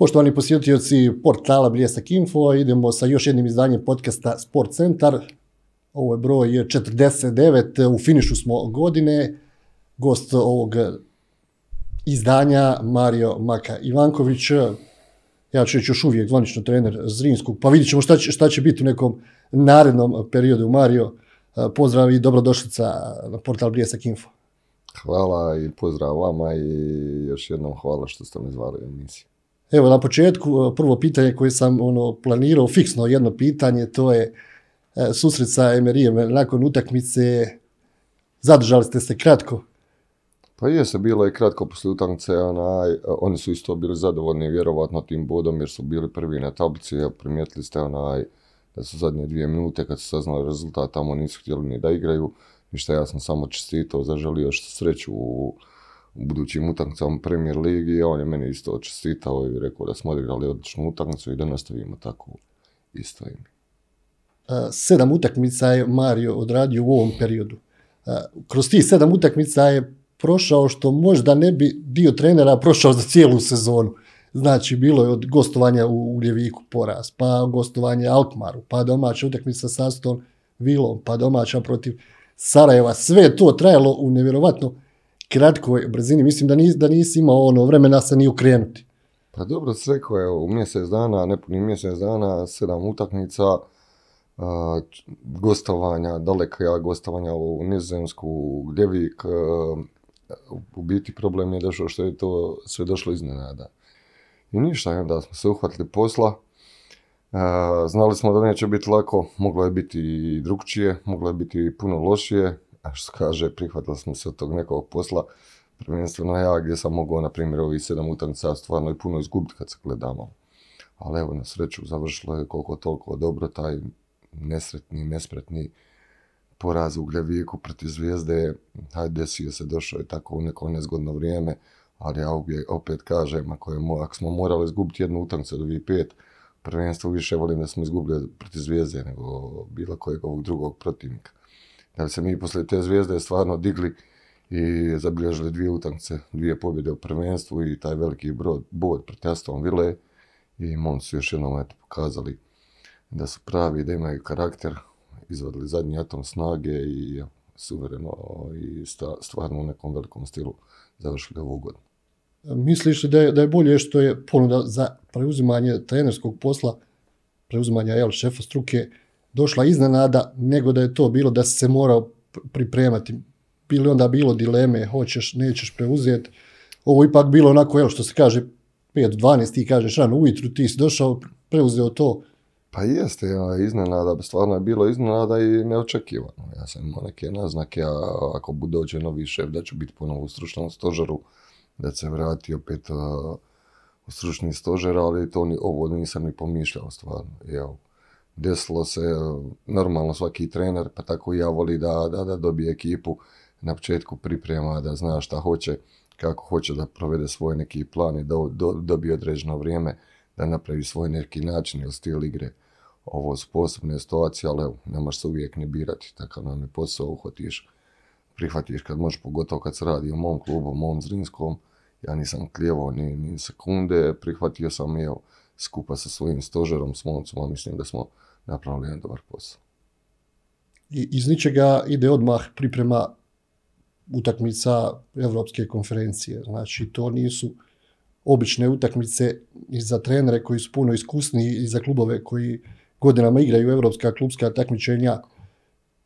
Poštovani posjetioci portala Bljesak Info, idemo sa još jednim izdanjem podcasta Sport Centar. Ovo je broj 49, u finišu smo godine. Gost ovog izdanja Mario Maka Ivanković, ja ću još uvijek zvanično trener Zrinskog, pa vidjet ćemo šta će, šta će biti u nekom narednom periodu. Mario, pozdrav i dobrodošlica na portal Bljesak Info. Hvala i pozdrav vama i još jednom hvala što ste me zvali u emisiju. Evo, na početku e, prvo pitanje koje sam ono, planirao, fiksno jedno pitanje, to je e, susret sa Emerijem. Nakon utakmice zadržali ste se kratko. Pa je se bilo i kratko poslije utakmice, oni su isto bili zadovoljni vjerovatno tim bodom jer su bili prvi na tablici. ja primijetili ste onaj, da su zadnje dvije minute kad su saznali rezultat tamo nisu htjeli ni da igraju. Ništa, ja sam samo čestitao, zaželio što sreću u budućim utakmicama Premier Ligi, on je meni isto čestitao i rekao da smo odigrali odličnu utakmicu i da nastavimo tako isto ime. Sedam utakmica je Mario odradio u ovom periodu. Kroz ti sedam utakmica je prošao što možda ne bi dio trenera prošao za cijelu sezonu. Znači, bilo je od gostovanja u Ugljeviku poraz, pa gostovanje Alkmaru, pa domaća utakmica sa Aston Vilom, pa domaća protiv Sarajeva. Sve to trajalo u nevjerovatno kratkoj brzini. Mislim da, nis, da nisi imao ono vremena se ni ukrenuti. Pa dobro sve rekao, u mjesec dana, nepuni mjesec dana, sedam utakmica, uh, gostovanja, daleka gostovanja u Nizozemsku, gdje u biti problem je došao što je to sve došlo iznenada. I ništa, onda smo se uhvatili posla, znali smo da neće biti lako, moglo je biti i drugčije, moglo je biti puno lošije, a što kaže, prihvatili smo se od tog nekog posla, prvenstveno ja gdje sam mogao, na primjer, ovih sedam utakmica stvarno i puno izgubiti kad se gledamo. Ali evo, na sreću, završilo je koliko toliko dobro taj nesretni, nespretni poraz u protiv Zvijezde. Hajde, desio se, došao je tako u neko nezgodno vrijeme, ali ja uvijek opet kažem, ako, smo morali izgubiti jednu utakmicu do ovih pet, prvenstvo više volim da smo izgubili protiv Zvijezde nego bilo kojeg ovog drugog protivnika. Da se mi poslije te zvijezde stvarno digli i zabilježili dvije utakmice, dvije pobjede u prvenstvu i taj veliki brod, bod pred Aston Ville i Mons su još jednom eto, pokazali da su pravi, da imaju karakter, izvadili zadnji atom snage i suvereno i stvarno u nekom velikom stilu završili ovu godinu. Misliš li da je, da je bolje što je ponuda za preuzimanje trenerskog posla, preuzimanja jel, šefa struke, došla iznenada, nego da je to bilo da si se morao pripremati. Bili onda bilo dileme, hoćeš, nećeš preuzeti. Ovo ipak bilo onako, evo što se kaže, 5-12, ti kažeš rano ujutru, ti si došao, preuzeo to. Pa jeste, iznenada, stvarno je bilo iznenada i neočekivano. Ja sam imao neke naznake, a ako bude dođe novi šef, da ću biti ponovo u stručnom stožeru, da se vrati opet u stručni stožer, ali to ovo nisam ni pomišljao stvarno desilo se e, normalno svaki trener, pa tako i ja voli da, da, da dobije ekipu na početku priprema, da zna šta hoće, kako hoće da provede svoj neki plan i da do, dobije određeno vrijeme da napravi svoj neki način ili stil igre. Ovo su posebne situacije, ali evo, ne možeš se uvijek ni birati, takav nam je posao, uhotiš. prihvatiš kad možeš, pogotovo kad se radi o mom klubu, o mom Zrinskom, ja nisam kljevao ni, ni sekunde, prihvatio sam i evo, skupa sa svojim stožerom, s momcima, mislim da smo napravili jedan dobar posao. I iz ničega ide odmah priprema utakmica Evropske konferencije. Znači, to nisu obične utakmice i za trenere koji su puno iskusni i za klubove koji godinama igraju evropska klubska takmičenja.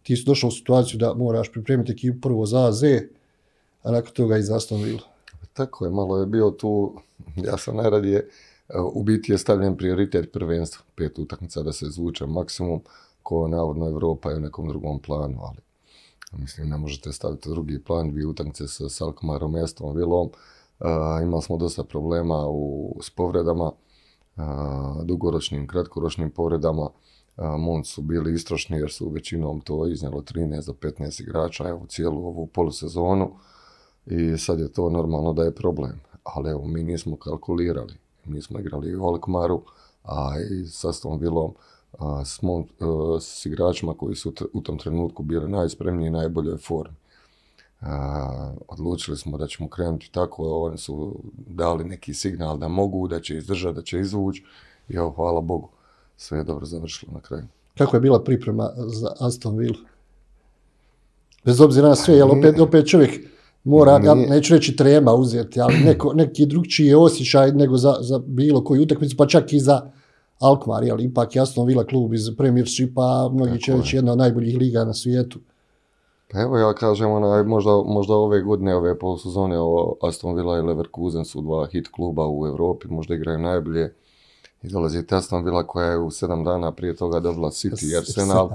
Ti si došao u situaciju da moraš pripremiti ekipu prvo za AZ, a nakon toga i za Aston Villa. Tako je, malo je bio tu, ja sam najradije u biti je stavljen prioritet prvenstva, pet utakmica da se izvuče maksimum, ko navodno Evropa je u nekom drugom planu, ali mislim ne možete staviti drugi plan, dvije utakmice sa Salkomarom, Mestom, Vilom, imali smo dosta problema u, s povredama, dugoročnim, kratkoročnim povredama. Uh, su bili istrošni jer su većinom to iznjelo 13 do 15 igrača u cijelu ovu polusezonu i sad je to normalno da je problem. Ali evo, mi nismo kalkulirali mi smo igrali u Alkmaru, a i sa Aston Vilom, smo e, s igračima koji su u tom trenutku bili najspremniji i najboljoj formi. odlučili smo da ćemo krenuti tako, oni su dali neki signal da mogu, da će izdržati, da će izvući i evo, hvala Bogu, sve je dobro završilo na kraju. Kako je bila priprema za Aston Villa? Bez obzira na sve, jel opet, opet čovjek mora, ja neću reći treba uzeti, ali neko, neki drugčiji je osjećaj nego za, za bilo koju utakmicu, pa čak i za Alkmaar, ali ipak jasno Vila klub iz Premiershipa, mnogi će reći jedna od najboljih liga na svijetu. Pa evo ja kažem, ono, možda, možda ove godine, ove polusezone, ovo Aston Villa i Leverkusen su dva hit kluba u Europi, možda igraju najbolje. I dolazi Aston Villa koja je u sedam dana prije toga dobila City Arsenal.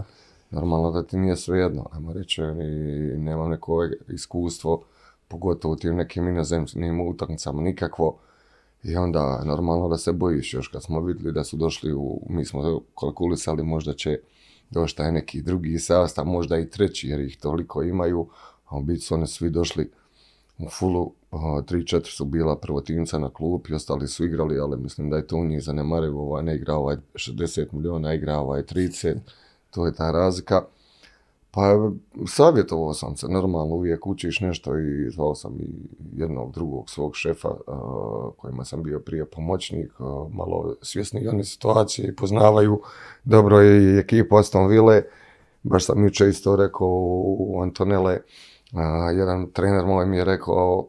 Normalno da ti nije svejedno, ajmo reći, nemam neko iskustvo pogotovo u tim nekim inozemnim utakmicama nikakvo. I onda normalno da se bojiš još kad smo vidjeli da su došli, u, mi smo kalkulisali možda će doći taj neki drugi sastav, možda i treći jer ih toliko imaju, a u biti su oni svi došli u fulu, tri, četiri su bila prvotinca na klub i ostali su igrali, ali mislim da je to u njih zanemarivo, ovaj ne igra ovaj 60 miliona, igra ovaj 30, to je ta razlika. Pa savjetovao sam se, normalno uvijek učiš nešto i zvao sam i jednog drugog svog šefa kojima sam bio prije pomoćnik, malo svjesni oni situacije i poznavaju dobro i ekipu Aston Ville. Baš sam juče isto rekao u Antonele, jedan trener moj mi je rekao,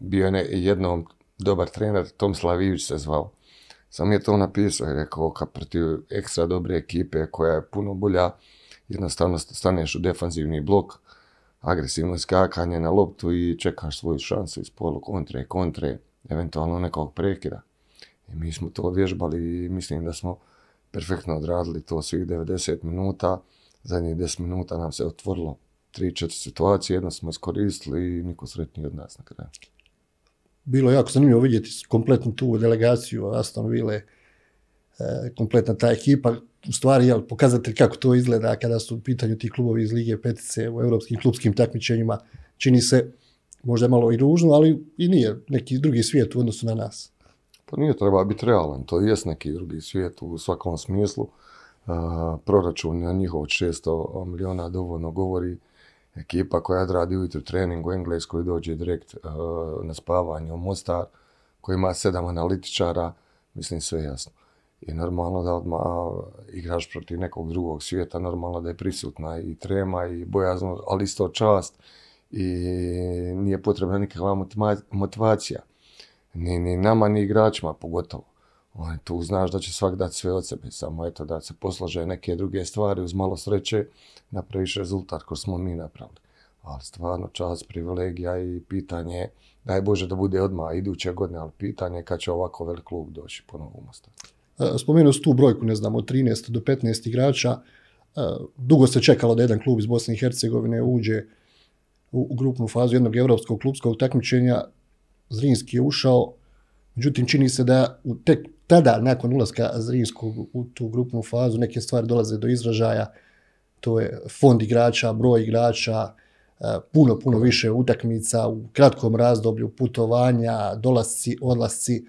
bio je jednom dobar trener, Tom Slavić se zvao. Sam je to napisao i rekao, kad protiv ekstra dobre ekipe koja je puno bolja, jednostavno staneš u defanzivni blok, agresivno skakanje na loptu i čekaš svoju šansu iz polu kontre, kontre, eventualno nekog prekida. I mi smo to vježbali i mislim da smo perfektno odradili to svih 90 minuta. Zadnjih 10 minuta nam se otvorilo 3-4 situacije, jedno smo iskoristili i niko sretniji od nas na kraju. Bilo je jako zanimljivo vidjeti kompletnu tu delegaciju Aston Ville, e, kompletna ta ekipa u stvari jel, pokazatelj kako to izgleda kada su u pitanju ti klubovi iz Lige Petice u europskim klubskim takmičenjima. Čini se možda malo i ružno, ali i nije neki drugi svijet u odnosu na nas. Pa nije treba biti realan, to jest neki drugi svijet u svakom smislu. E, proračun na njihov 600 miliona dovoljno govori ekipa koja radi u trening u Engleskoj dođe direkt e, na spavanje u Mostar, koji ima sedam analitičara, mislim sve jasno. I normalno da odmah igraš protiv nekog drugog svijeta, normalno da je prisutna i trema i bojazno, ali isto čast i nije potrebna nikakva motivacija. Ni, nama, ni igračima pogotovo. Ovaj, tu znaš da će svak dati sve od sebe, samo eto da se poslože neke druge stvari, uz malo sreće napraviš rezultat koji smo mi napravili. Ali stvarno čast, privilegija i pitanje, daj Bože da bude odmah iduće godine, ali pitanje kad će ovako velik klub doći po u Mostar. E, spomenuo tu brojku, ne znam, od 13 do 15 igrača. E, dugo se čekalo da jedan klub iz Bosne i Hercegovine uđe u grupnu fazu jednog evropskog klubskog takmičenja. Zrinski je ušao, međutim čini se da tek tada, nakon ulaska Zrinskog u tu grupnu fazu, neke stvari dolaze do izražaja. To je fond igrača, broj igrača, e, puno, puno više utakmica u kratkom razdoblju, putovanja, dolasci, odlasci.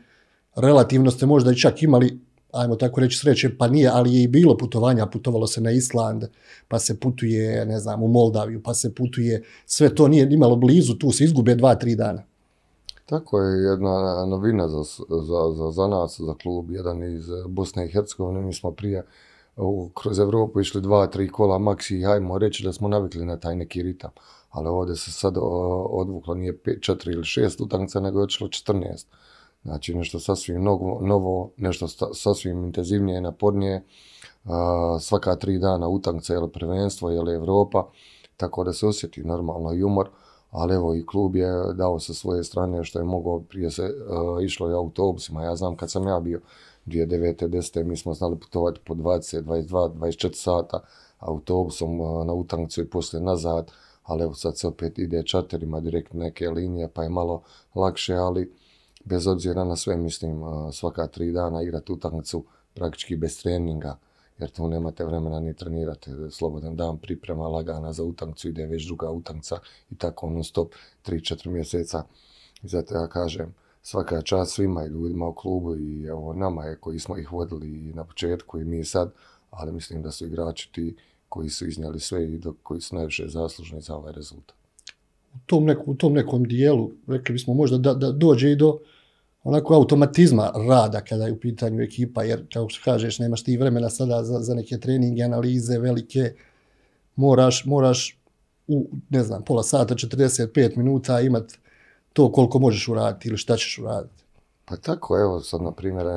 Relativno ste možda i čak imali ajmo tako reći, sreće, pa nije, ali je i bilo putovanja, putovalo se na Island, pa se putuje, ne znam, u Moldaviju, pa se putuje, sve to nije imalo blizu, tu se izgube dva, tri dana. Tako je jedna novina za, nas, za klub, jedan iz eh, Bosne i Hercegovine, mi smo prije eh, kroz Evropu išli dva, tri kola maksi i hajmo reći da smo navikli na taj neki ritam. Ali ovdje se sad odvuklo nije četiri ili šest utakmica, nego je otišlo četrnaest Znači nešto sasvim novo, nešto sasvim intenzivnije, i napornije. svaka tri dana je ili prvenstvo li Europa, tako da se osjeti normalno i umor. Ali evo i klub je dao sa svoje strane što je mogao, prije se išlo i autobusima, ja znam kad sam ja bio 2009. 10. mi smo znali putovati po 20, 22, 24 sata autobusom na utakmicu i poslije nazad, ali evo sad se opet ide čarterima direkt neke linije pa je malo lakše, ali bez obzira na sve, mislim, svaka tri dana igrati utakmicu praktički bez treninga, jer tu nemate vremena ni trenirati. Slobodan dan, priprema lagana za utakmicu, ide već druga utakmica i tako ono stop 3-4 mjeseca. I zato ja kažem, svaka čast svima i ljudima u klubu i evo nama je koji smo ih vodili i na početku i mi sad, ali mislim da su igrači ti koji su iznijeli sve i koji su najviše zaslužni za ovaj rezultat u tom, nekom, u tom nekom dijelu, rekli bismo možda da, dođe i do onako automatizma rada kada je u pitanju ekipa, jer kao što kažeš, nemaš ti vremena sada za, za neke treninge, analize velike, moraš, moraš u, ne znam, pola sata, 45 minuta imat to koliko možeš uraditi ili šta ćeš uraditi. Pa tako, evo sad, na primjer, e,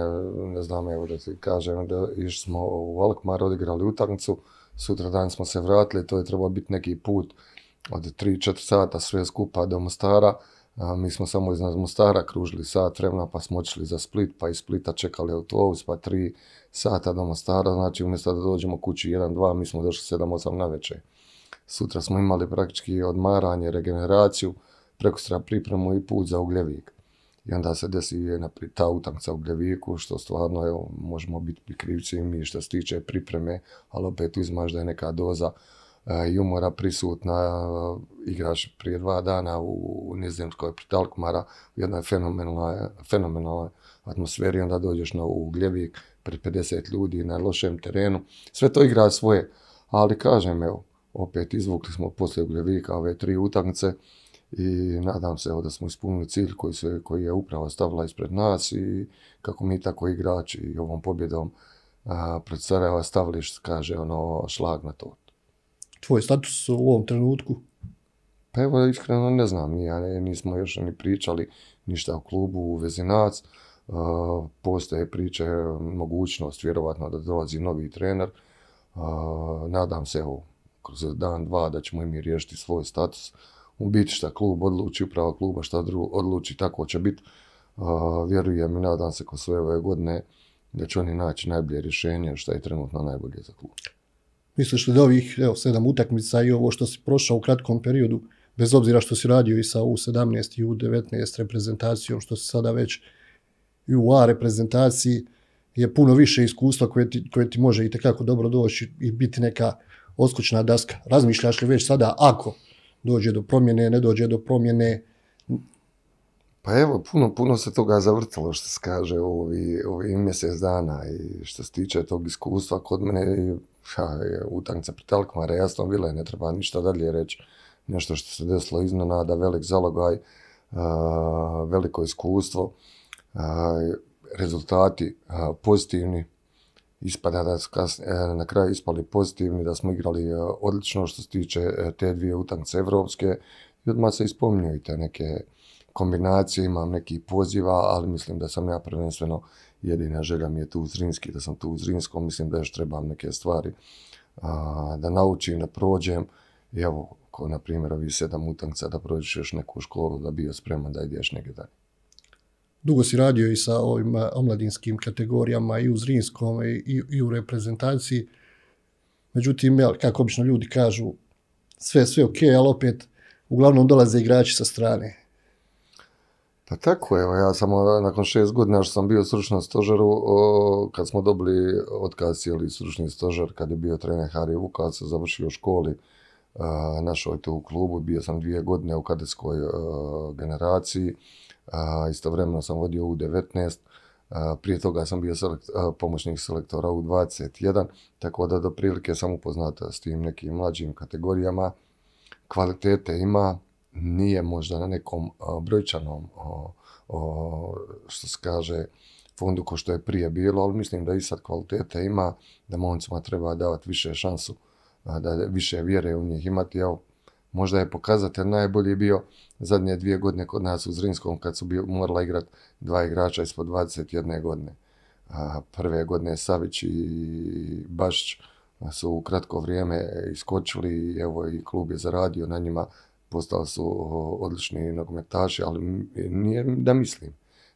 ne znam, evo da ti kažem, da išli smo u Alkmaar, odigrali utakmicu, sutra dan smo se vratili, to je trebao biti neki put, od 3-4 sata sve skupa do Mostara. mi smo samo iznad Mostara kružili sat vremena pa smo očili za Split, pa iz Splita čekali autobus, pa 3 sata do Mostara. Znači umjesto da dođemo kući 1-2, mi smo došli 7-8 na večer. Sutra smo imali praktički odmaranje, regeneraciju, stra pripremu i put za ugljevik. I onda se desi ta utakmica u Gljeviku, što stvarno možemo biti krivci i mi što se tiče pripreme, ali opet uzmaš da je neka doza jumora e, prisutna. E, igraš prije dva dana u Nizozemskoj pri Talkmara u jednoj fenomenalnoj, atmosferi, onda dođeš na u Gljevik pred 50 ljudi na lošem terenu. Sve to igra svoje, ali kažem evo, opet izvukli smo poslije Gljevika ove tri utakmice i nadam se evo, da smo ispunili cilj koji, koji je upravo stavila ispred nas i kako mi tako igrači i ovom pobjedom pred Sarajeva stavili, kaže, ono, šlag na to tvoj status u ovom trenutku? Pa evo, iskreno ne znam, ja ne, nismo još ni pričali ništa o klubu u Vezinac. Uh, e, postoje priče, mogućnost vjerovatno da dolazi novi trener. E, nadam se evo, kroz dan, dva da ćemo i mi riješiti svoj status. U biti šta klub odluči, uprava kluba šta drugo odluči, tako će biti. E, vjerujem i nadam se kroz sve ove godine da će oni naći najbolje rješenje što je trenutno najbolje za klub. Misliš li da ovih evo, sedam utakmica i ovo što si prošao u kratkom periodu, bez obzira što si radio i sa U17 i U19 reprezentacijom, što si sada već i u A reprezentaciji, je puno više iskustva koje ti, koje ti može i tekako dobro doći i biti neka odskočna daska. Razmišljaš li već sada ako dođe do promjene, ne dođe do promjene, pa evo, puno, puno se toga zavrtalo što se kaže u ovi, ovi mjesec dana i što se tiče tog iskustva kod mene ha, je utakmica pri ja jasno bila ne treba ništa dalje reći. Nešto što se desilo iznenada, velik zalogaj, veliko iskustvo, rezultati pozitivni, ispada da e, na kraju ispali pozitivni, da smo igrali e, odlično što se tiče e, te dvije utakmice evropske i odmah se ispominju te neke kombinacija, imam nekih poziva, ali mislim da sam ja prvenstveno jedina želja mi je tu u Zrinski, da sam tu u Zrinskom, mislim da još trebam neke stvari da naučim, da prođem. I evo, ko na primjer ovi sedam utanca, da prođeš još neku školu, da bio spreman da ideš negdje dalje. Dugo si radio i sa ovim omladinskim kategorijama i u Zrinskom i, u reprezentaciji. Međutim, kako obično ljudi kažu, sve, sve ok, ali opet uglavnom dolaze igrači sa strane pa tako, evo, ja samo nakon šest godina što sam bio u stručnom stožeru, kad smo dobili otkaz cijeli stručni stožer, kad je bio trener Harry Vukas, završio školi našao tu u klubu, bio sam dvije godine u kadetskoj generaciji, istovremeno sam vodio u 19, prije toga sam bio pomoćnik selektora u 21, tako da do prilike sam upoznat s tim nekim mlađim kategorijama, kvalitete ima, nije možda na nekom e, brojčanom, što se kaže, fondu ko što je prije bilo, ali mislim da i sad kvalitete ima, da momcima treba davati više šansu, da više vjere u njih imati. možda je pokazatelj najbolji bio zadnje dvije godine kod nas u Zrinskom kad su bio, morala igrati dva igrača ispod 21 godine. Prve godine Savić i Bašić su u kratko vrijeme iskočili evo i klub je zaradio na njima postali su odlični nogometaši, ali nije da mislim,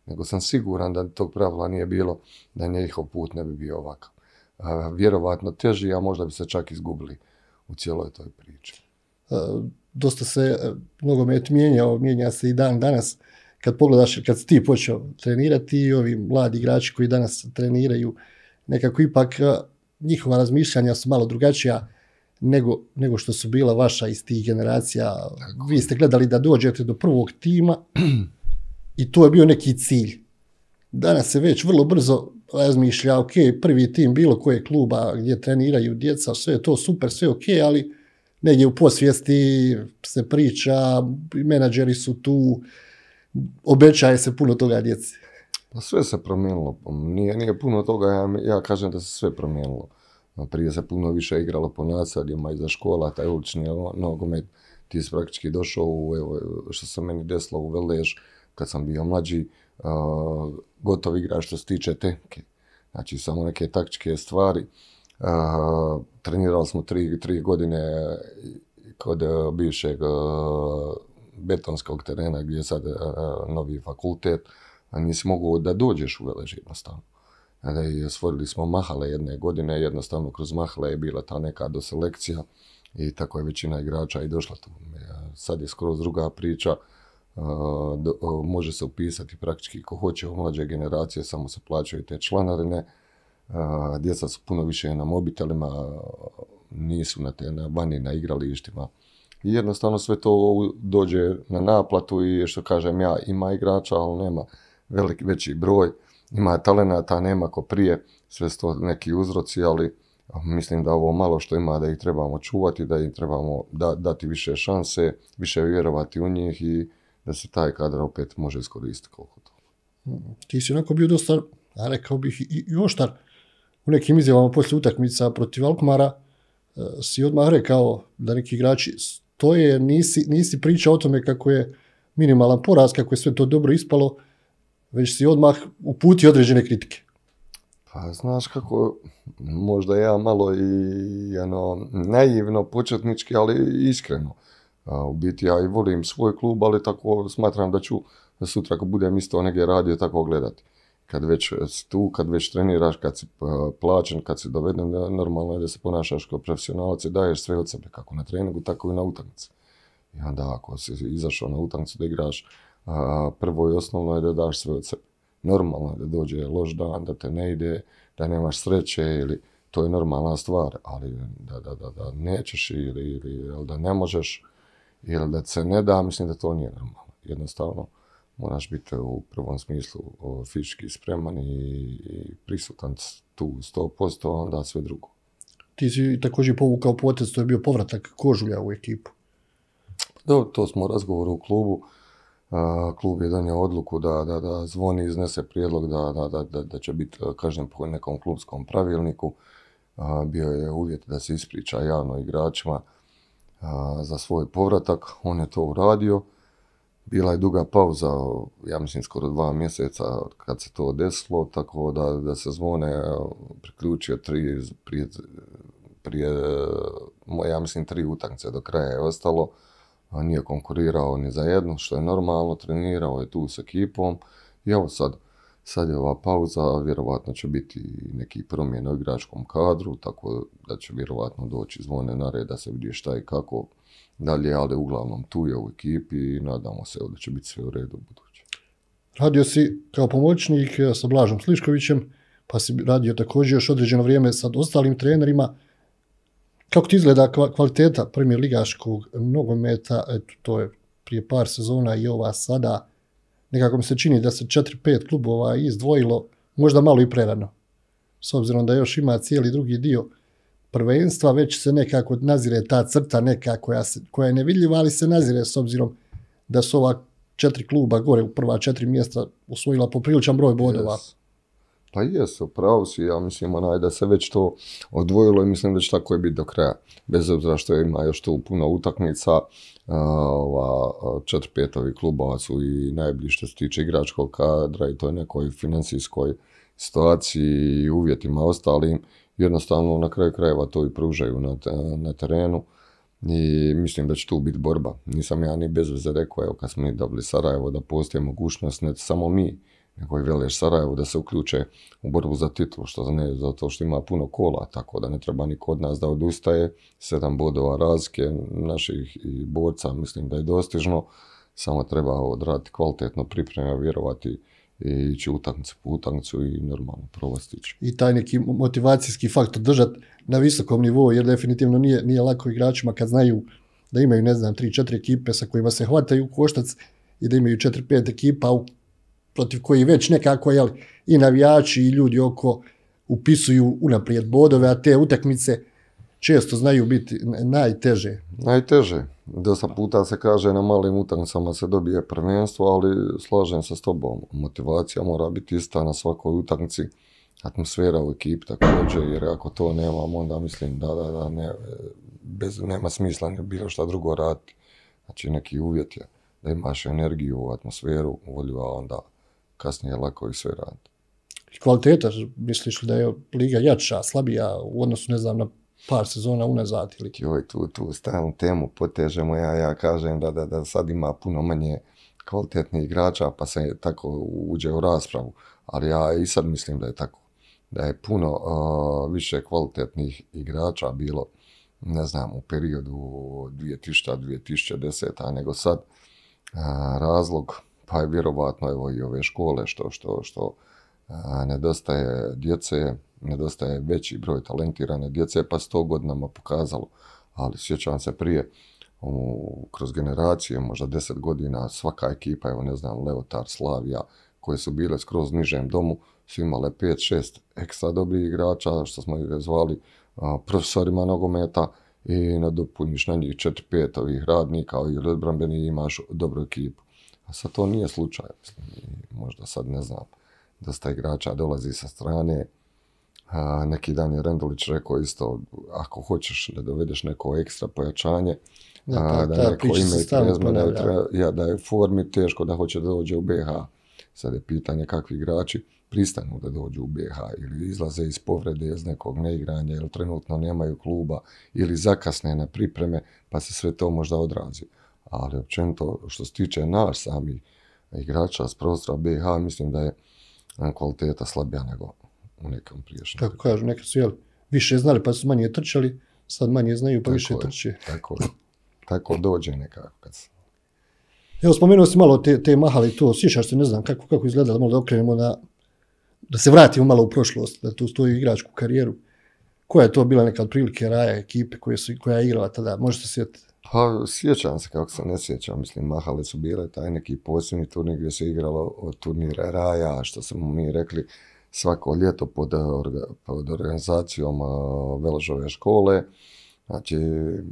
nego sam siguran da tog pravila nije bilo, da njihov put ne bi bio ovakav. E, vjerovatno teži, a možda bi se čak izgubili u cijeloj toj priči. E, dosta se e, nogomet mijenjao, mijenja se i dan danas. Kad pogledaš, kad si ti počeo trenirati i ovi mladi igrači koji danas treniraju, nekako ipak njihova razmišljanja su malo drugačija nego, nego što su bila vaša iz tih generacija. Vi ste gledali da dođete do prvog tima i to je bio neki cilj. Danas se već vrlo brzo razmišlja, ok, prvi tim bilo koje kluba gdje treniraju djeca, sve je to super, sve ok, ali negdje u posvijesti se priča, menadžeri su tu, obećaje se puno toga djeci. Pa sve se promijenilo, nije, nije puno toga, ja, ja kažem da se sve promijenilo. Prije se puno više igralo po nasadima iza škola, taj ulični ono, nogomet. Ti si praktički došao u, evo, što se meni desilo u Velež, kad sam bio mlađi, uh, gotov igrač što se tiče tenke. Znači, samo neke taktičke stvari. Uh, trenirali smo tri, tri godine kod e, bivšeg e, betonskog terena gdje je sad e, novi fakultet. A nisi mogao da dođeš u Velež jednostavno i smo Mahale jedne godine, jednostavno kroz Mahale je bila ta neka doselekcija i tako je većina igrača i došla tu. E, sad je skroz druga priča, e, e, može se upisati praktički ko hoće u mlađe generacije, samo se plaćaju te članarine. Djeca su puno više na mobitelima, nisu na na vani na igralištima. I jednostavno sve to dođe na naplatu i što kažem ja, ima igrača, ali nema veći broj ima talenata, nema ko prije, sve su to neki uzroci, ali eh, mislim da ovo malo što ima da ih trebamo čuvati, da im trebamo da, dati više šanse, više vjerovati u njih i da se taj kadar opet može iskoristiti koliko to. Ti si onako bio dosta, a rekao bih i, i oštar, u nekim izjavama poslije utakmica protiv Alkmara, eh, si odmah rekao da neki igrači stoje, nisi, nisi pričao o tome kako je minimalan poraz, kako je sve to dobro ispalo, već si odmah uputi određene kritike. Pa znaš kako, možda ja malo i ano, naivno, početnički, ali iskreno. u biti ja i volim svoj klub, ali tako smatram da ću sutra ako budem isto negdje radio tako gledati. Kad već si tu, kad već treniraš, kad si plaćen, kad si doveden, normalno je da se ponašaš kao profesionalac i daješ sve od sebe, kako na treningu, tako i na utakmici. I onda ako si izašao na utakmicu da igraš, prvo i osnovno je da daš sve od sebe. Normalno je da dođe loš dan, da te ne ide, da nemaš sreće ili to je normalna stvar, ali da, da, da, da nećeš ili, ili da ne možeš ili da se ne da, mislim da to nije normalno. Jednostavno, moraš biti u prvom smislu fizički spreman i prisutan tu 100%, a onda sve drugo. Ti si također povukao potez, to je bio povratak Kožulja u ekipu. Dobro, to smo u razgovoru u klubu klub je donio odluku da, zvoni iznese prijedlog da, će biti e, kažnjen po nekom klubskom pravilniku. Bio je uvjet da se ispriča javno igračima za svoj povratak. On je to uradio. Bila je duga pauza, ja mislim skoro dva mjeseca kad se to desilo, tako da, se zvone e, priključio tri, prije, prije, e, ja mislim tri utakmice do kraja je ostalo a nije konkurirao ni za jedno, što je normalno, trenirao je tu s ekipom i evo sad, sad je ova pauza, vjerojatno vjerovatno će biti neki promjena u igračkom kadru, tako da će vjerovatno doći zvone na red da se vidi šta i kako dalje, ali uglavnom tu je u ekipi i nadamo se da će biti sve u redu u budući. Radio si kao pomoćnik sa Blažom Sliškovićem, pa si radio također još određeno vrijeme sa ostalim trenerima. Kako ti izgleda kvaliteta premijer ligaškog nogometa, eto to je prije par sezona i ova sada, nekako mi se čini da se 4-5 klubova izdvojilo, možda malo i prerano, s obzirom da još ima cijeli drugi dio prvenstva, već se nekako nazire ta crta neka koja, se, koja je nevidljiva, ali se nazire s obzirom da su ova četiri kluba gore u prva četiri mjesta osvojila popriličan broj bodova. Pa jesu, pravo si, ja mislim onaj da se već to odvojilo i mislim da će tako i biti do kraja. Bez obzira što ima još tu puno utakmica, ova, četiri petovi klubova su i najbolji što se tiče igračkog kadra i toj nekoj financijskoj situaciji i uvjetima ostalim. Jednostavno na kraju krajeva to i pružaju na, terenu i mislim da će tu biti borba. Nisam ja ni bez veze rekao, evo kad smo mi dobili Sarajevo, da postoji mogućnost, ne samo mi, nego i Veleš Sarajevo da se uključe u borbu za titulu, što za ne, zato što ima puno kola, tako da ne treba niko od nas da odustaje. Sedam bodova razlike naših i borca mislim da je dostižno, samo treba odraditi kvalitetno pripreme, vjerovati i ići utakmicu po utakmicu i normalno provostić. I taj neki motivacijski faktor držati na visokom nivou, jer definitivno nije, lako igračima kad znaju da imaju, ne znam, 3-4 ekipe sa kojima se hvataju koštac i da imaju 4-5 ekipa u protiv koji već nekako jel, i navijači i ljudi oko upisuju unaprijed bodove, a te utakmice često znaju biti najteže. Najteže. Dosta puta se kaže na malim utakmicama se dobije prvenstvo, ali slažem se s tobom. Motivacija mora biti ista na svakoj utakmici. Atmosfera u ekipi također, jer ako to nemamo, onda mislim da, da, da ne, bez, nema smisla ni bilo šta drugo raditi. Znači neki uvjet je da imaš energiju, atmosferu, volju, a onda kasnije lako i sve raditi. kvaliteta, misliš li da je liga jača, slabija u odnosu, ne znam, na par sezona unazad ili... tu, tu stranu temu potežemo, ja, ja kažem da, da, da sad ima puno manje kvalitetnih igrača, pa se tako uđe u raspravu. Ali ja i sad mislim da je tako. Da je puno više kvalitetnih igrača bilo, ne znam, u periodu 2000-2010, nego sad razlog pa je vjerovatno evo i ove škole što, što, što nedostaje djece, nedostaje veći broj talentirane djece, pa se to godinama pokazalo. Ali sjećam se prije, u, kroz generacije, možda deset godina, svaka ekipa, evo ne znam, Leotar, Slavija, koje su bile skroz nižem domu, su imale 5-6 ekstra dobrih igrača, što smo ih zvali profesorima nogometa, i nadopuniš na njih četiri pet ovih radnika ili odbranbeni imaš dobru ekipu. A sad to nije slučaj, mislim, možda sad ne znam, da dosta igrača dolazi sa strane. A, neki dan je Rendulić rekao isto, ako hoćeš da dovedeš neko ekstra pojačanje, da pa neko ime da, ja, da je u formi teško da hoće da dođe u BH. Sad je pitanje kakvi igrači pristanu da dođu u BH ili izlaze iz povrede, iz nekog neigranja ili trenutno nemaju kluba ili zakasne na pripreme pa se sve to možda odrazi ali općenito što se tiče nas sami igrača s prostora BiH, mislim da je kvaliteta slabija nego u nekom priješnjem. Tako kažu, neki su više znali pa su manje trčali, sad manje znaju pa više je, trče. Tako je. Tako dođe nekako kad se... Evo, spomenuo si malo te, te mahali to, osjećaš se, ne znam kako, kako izgledalo, malo da okrenemo na, da se vratimo malo u prošlost, da tu stoji igračku karijeru. Koja je to bila neka prilike raja ekipe koje koja je igrala tada, možete sjetiti? Pa sjećam se kako se ne sjećam, mislim mahale su bile taj neki posljednji turnir gdje se igralo od turnira Raja, što smo mi rekli svako ljeto pod, pod organizacijom Veložove škole. Znači,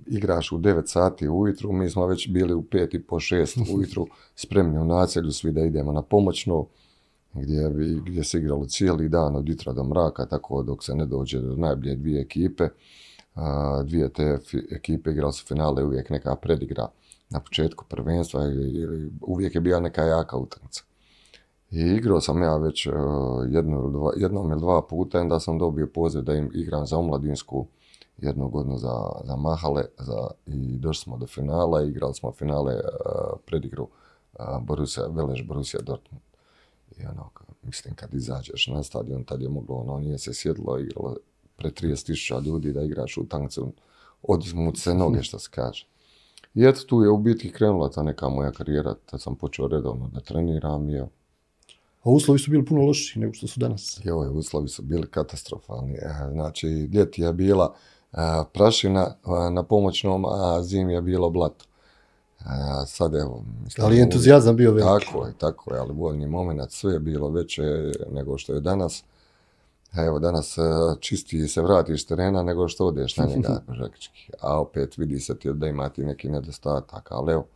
igraš u 9 sati ujutru, mi smo već bili u 5 i po 6 ujutru spremni u nacelju svi da idemo na pomoćnu, gdje, gdje se igralo cijeli dan od jutra do mraka, tako dok se ne dođe do najbolje dvije ekipe dvije te ekipe igrali su finale, uvijek neka predigra na početku prvenstva, ili uvijek je bila neka jaka utakmica. I igrao sam ja već e, jednom ili dva puta, onda sam dobio poziv da im igram za omladinsku jednu godinu za, Mahale za, i došli smo do finala, igrali smo finale e, predigru uh, Borussia, Velež Borussia Dortmund. I ono, mislim, kad izađeš na stadion, tad je moglo, ono, nije se sjedlo, igralo pre 30.000 ljudi da igraš u od izmuce se noge što se kaže. I eto tu je u biti krenula ta neka moja karijera, tad sam počeo redovno da treniram i A uslovi su bili puno loši nego što su danas. Joj, uslovi su bili katastrofalni. E, znači, ljeti je bila e, prašina e, na pomoćnom, a zim je bilo blato. sad evo... ali je entuzijazam bio veliki. Tako je, tako je, ali voljni moment, sve je bilo veće nego što je danas evo danas e, čisti se vratiš iz terena nego što odeš na njega praktički. A opet vidi se ti da imati neki nedostatak, ali evo,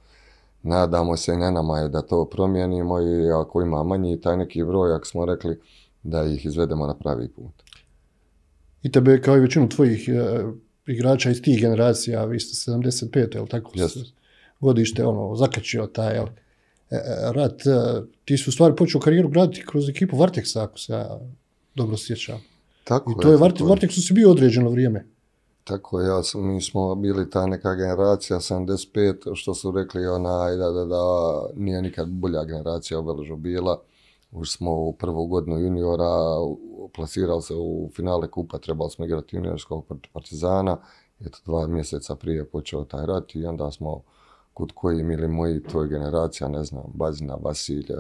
nadamo se i na nama je da to promijenimo i ako ima manji taj neki broj, ako smo rekli, da ih izvedemo na pravi put. I tebe kao i većinu tvojih e, igrača iz tih generacija, vi ste 75, jel tako? Godište, ono, zakačio taj, jel? E, rat, ti su stvari počeo karijeru graditi kroz ekipu Varteksa, ako se ja dobro sjećam. Tako I to je, je su se bio određeno vrijeme. Tako je, ja, mi smo bili ta neka generacija 75, što su rekli ona da, da, da, nije nikad bolja generacija obeležo bila. Už smo u prvu godinu juniora plasirali se u finale kupa, trebali smo igrati juniorskog Partizana. Eto, dva mjeseca prije počeo taj rat i onda smo kod koji ili moji, to generacija, ne znam, Bazina, Vasilj, eh,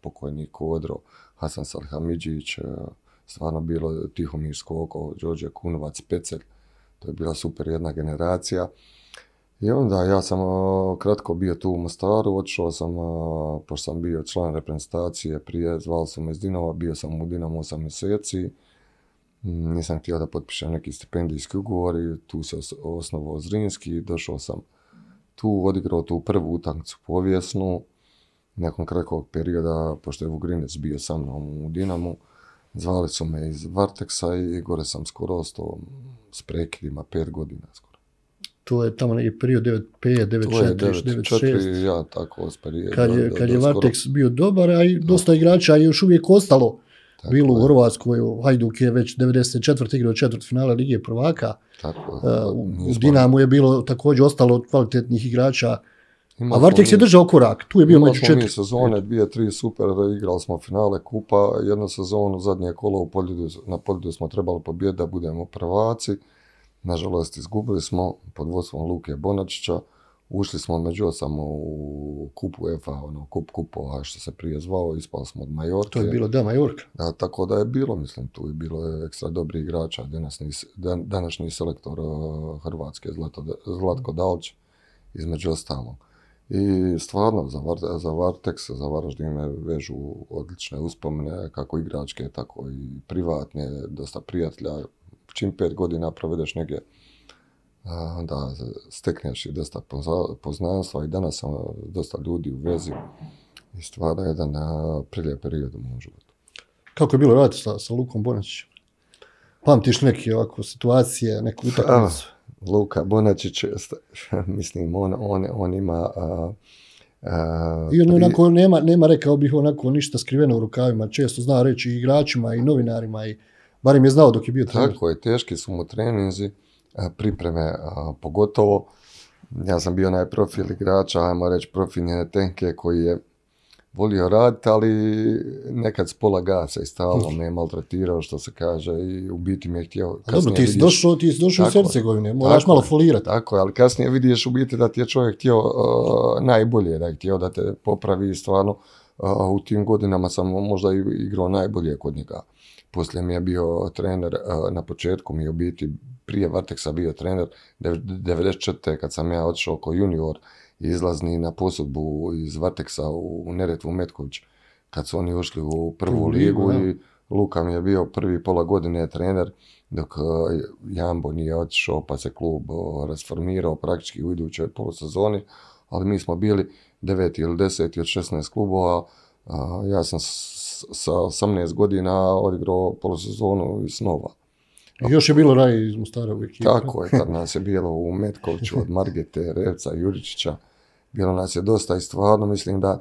pokojnik Odro, Hasan Salhamidžić, e, stvarno bilo Tihomir oko, Đorđe Kunovac, Pecelj, to je bila super jedna generacija. I onda ja sam e, kratko bio tu u Mostaru, otišao sam, e, pošto sam bio član reprezentacije, prije zvali su me iz Dinova, bio sam u Dinamo 8 mjeseci, mm, nisam htio da potpišem neki stipendijski ugovor i tu se osnovao Zrinski, došao sam tu, odigrao tu prvu utakmicu povijesnu, nakon kratkog perioda, pošto je Vugrinec bio sa mnom u Dinamu, zvali su me iz Varteksa i gore sam skoro ostao s prekidima, pet godina skoro. To je tamo neki period 95, 94, 96. Ja tako osparije. Kad je, kad je Varteks bio dobar, a i dosta igrača je još uvijek ostalo. bilo u Hrvatskoj, Hajduk je već 94. igrao četvrt finale Lige prvaka. Tako, e, u Dinamu je bilo također ostalo kvalitetnih igrača a Vartek se držao korak, tu je bio među četiri. sezone, dvije, tri super, igrali smo finale kupa, jednu sezonu, zadnje kolo u Poljudu, na Poljudu smo trebali pobjeti da budemo prvaci. Nažalost, izgubili smo pod vodstvom Luke Bonačića. Ušli smo među samo u kupu EFA, ono, kup kupova što se prije zvao, ispali smo od Majorke. To je bilo da, Majorka. tako da je bilo, mislim, tu je bilo ekstra dobri igrača, današnji, selektor uh, Hrvatske, Zlatko Dalć, između ostalog. I stvarno, za, za Vartex, za Varaždin me vežu odlične uspomene, kako igračke, tako i privatne, dosta prijatelja. Čim pet godina provedeš negdje, da stekneš i dosta poznanstva i danas sam dosta ljudi u vezi i stvarno jedan prilijep period u mom životu. Kako je bilo raditi sa, Lukom Bonačićem? Pamtiš neke ovako situacije, neku utakmicu? Luka Bonačić, mislim, on, on, on ima... A, I on onako nema, nema, rekao bih, onako ništa skriveno u rukavima. Često zna reći i igračima i novinarima i barem je znao dok je bio trener. Tako je, teški su mu treninzi, pripreme pogotovo. Ja sam bio najprofil igrača, ajmo reći profil Tenke koji je volio raditi, ali nekad s pola gasa i stalo me je maltretirao, što se kaže, i u biti me je htio... Dobro, ti si došao, moraš malo folirati. Tako ali kasnije vidiš u biti da ti je čovjek htio uh, najbolje, da je htio da te popravi stvarno. Uh, u tim godinama sam možda igrao najbolje kod njega. Poslije mi je bio trener, uh, na početku mi je u biti prije Varteksa bio trener, 94. kad sam ja otišao kao junior, izlazni na posudbu iz Varteksa u Neretvu Metković kad su oni ušli u prvu ligu, i Luka mi je bio prvi pola godine trener dok e, Jambo nije otišao pa se klub e, rasformirao praktički u idućoj polusezoni, ali mi smo bili deveti ili deseti od 16 klubova, ja sam sa 18 godina odigrao polusezonu i snova. Još je bilo raj iz Mostara u ekipu. Tako je, kad nas je bilo u Metkoviću od Margete, Revca, Juričića, bilo nas je dosta i stvarno mislim da,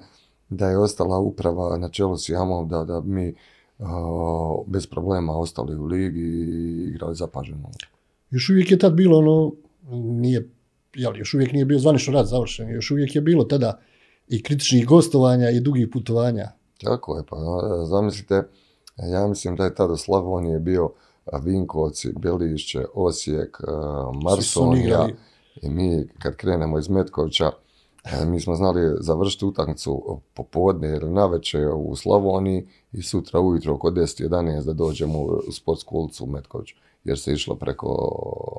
da je ostala uprava na čelu s Jamom, da, da mi e, bez problema ostali u ligi i igrali zapaženo. Još uvijek je tad bilo ono, nije, jel, još uvijek nije bio zvanično rad završen, još uvijek je bilo tada i kritičnih gostovanja i dugih putovanja. Tako je, pa e, zamislite, ja mislim da je tada Slavonije bio Vinkovci, Belišće, Osijek, e, Marsonija. I mi kad krenemo iz Metkovića, e, mi smo znali završiti utakmicu popodne ili naveče u Slavoniji i sutra ujutro oko 10-11 da dođemo u sportsku ulicu u Metkoviću. Jer se išlo preko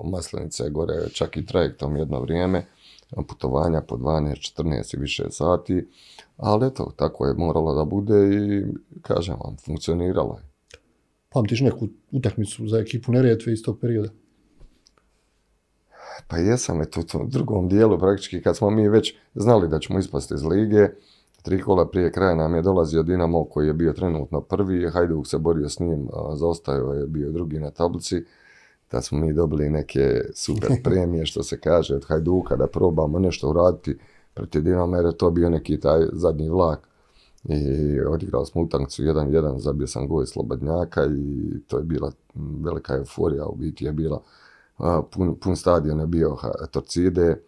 Maslenice gore, čak i trajektom jedno vrijeme, putovanja po 12, 14 i više sati. Ali eto, tako je moralo da bude i kažem vam, funkcioniralo je. Pamtiš neku utakmicu za ekipu Neretve iz tog perioda? Pa jesam je u drugom dijelu praktički kad smo mi već znali da ćemo ispasti iz lige. Tri kola prije kraja nam je dolazio Dinamo koji je bio trenutno prvi, Hajduk se borio s njim, zaostajao je bio drugi na tablici. Da smo mi dobili neke super premije što se kaže od Hajduka da probamo nešto uraditi protiv Dinamo jer je to bio neki taj zadnji vlak i odigrali smo utakmicu 1-1, zabio sam gol Slobodnjaka i to je bila velika euforija, u biti je bila pun, pun stadion je bio Torcide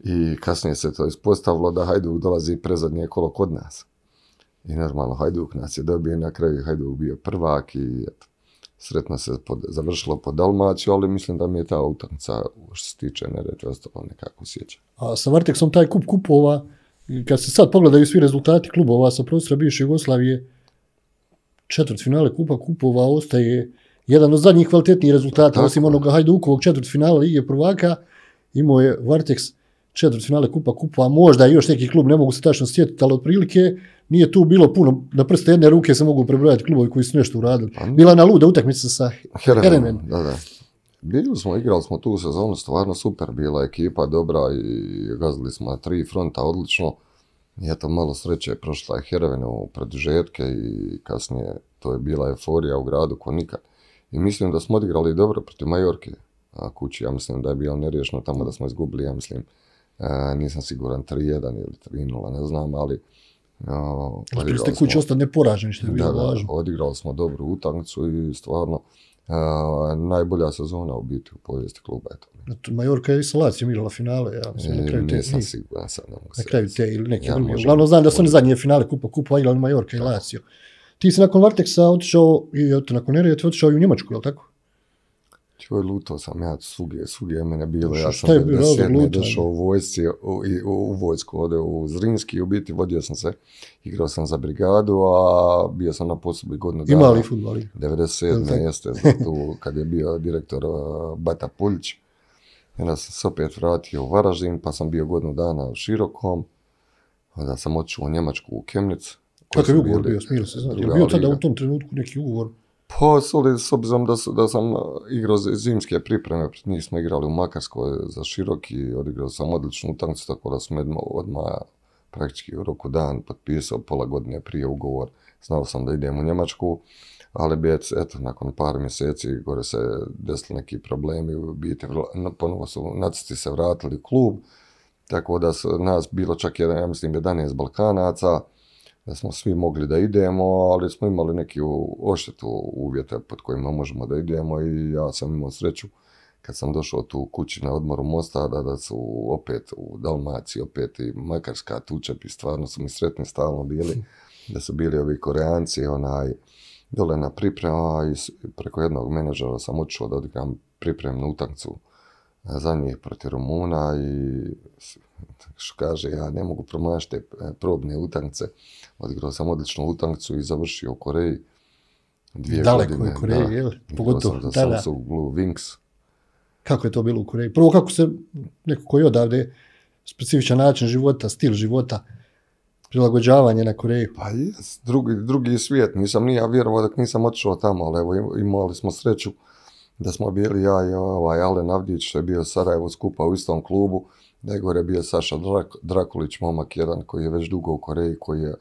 i kasnije se to ispostavilo da Hajduk dolazi prezadnje kolo kod nas. I normalno Hajduk nas je dobio na kraju Hajduk bio prvak i eto, sretno se pod, završilo po Dalmaciju, ali mislim da mi je ta utakmica što se tiče Neretve ostalo nekako sjeća. A sa Varteksom taj kup kupova kad se sad pogledaju svi rezultati klubova sa prostora bivše Jugoslavije, četvrt finale kupa kupova ostaje jedan od zadnjih kvalitetnijih rezultata, osim onoga Hajdukovog četvrt finala Lige prvaka, imao je Varteks četvrt finale kupa kupova, možda još neki klub, ne mogu se tačno sjetiti, ali otprilike nije tu bilo puno, na prste jedne ruke se mogu prebrojati klubovi koji su nešto uradili. Pa Bila je na luda utakmica sa Heremen. Bili smo, igrali smo tu sezonu, stvarno super bila ekipa, dobra i gazili smo tri fronta odlično. I eto, malo sreće, prošla je Hervena u produžetke i kasnije to je bila euforija u gradu ko nikad. I mislim da smo odigrali dobro protiv Majorke. A kući, ja mislim da je bilo neriješno tamo da smo izgubili, ja mislim, e, nisam siguran 3-1 ili 3-0, ne znam, ali... Uspjeli ste kući ostati neporaženi, što je bilo važno. Odigrali smo dobru utakmicu i stvarno najbolja sezona u biti u povijesti kluba. Eto. Majorka je i sa Lazijom finale, ja mislim, na e, kraju te. Nisam siguran sad, ne mogu Na kraju te ili neke ja druge. Uglavnom znam da su oni zadnje finale kupa, kupa igrali Majorka i Lazio. Ti si nakon Varteksa otišao, i eto, nakon Nere, otišao i u Njemačku, je li tako? Čuj, luto sam ja, svugdje, svugdje mene bilo, ja sam je došao u vojsci, u, u, vojsku, ode u Zrinski, u biti vodio sam se, igrao sam za brigadu, a bio sam na poslu godinu dana. Imali futbali? 97. jeste, tu kad je bio direktor uh, Bata Puljić. Onda sam se opet vratio u Varaždin, pa sam bio godinu dana u Širokom, onda sam otišao u Njemačku u Kemnicu. Kakav je ugovor bio, smijel se, znači, bio tada u tom trenutku neki ugovor? soli s obzirom da, da sam e, igrao zimske pripreme, njih smo igrali u Makarskoj za široki, odigrao sam odličnu utakmicu, tako da sam odmah praktički u roku dan potpisao pola godine prije ugovor. Znao sam da idem u Njemačku, ali bec, eto, nakon par mjeseci gore se desili neki problemi, u biti ponovo su nacisti se vratili u klub, tako da su nas bilo čak, jedan, ja mislim, 11 Balkanaca, da smo svi mogli da idemo, ali smo imali neki oštetu uvjete pod kojima možemo da idemo i ja sam imao sreću kad sam došao tu kući na odmoru mosta, da, su opet u Dalmaciji, opet i Makarska, i stvarno su mi sretni stalno bili, da su bili ovi Koreanci, onaj, dole na priprema i preko jednog menadžera sam učio da odigram pripremnu utakmicu za njih protiv Rumuna i što kaže, ja ne mogu promašiti e, probne utakmice. Odigrao sam odličnu utakmicu i završio u Koreji dvije Daleko godine. Daleko je Koreji, je Pogotovo, da, da. Blue Wings. Kako je to bilo u Koreji? Prvo, kako se neko koji odavde specifičan način života, stil života, prilagođavanje na Koreju. Pa jes, drugi, svijet. Nisam ni ja vjerovao nisam otišao tamo, ali evo imali smo sreću da smo bili ja i ovaj Alen Avdić što je bio Sarajevo skupa u istom klubu, da je bio Saša Drak, Drakulić, momak jedan koji je već dugo u Koreji, koji je,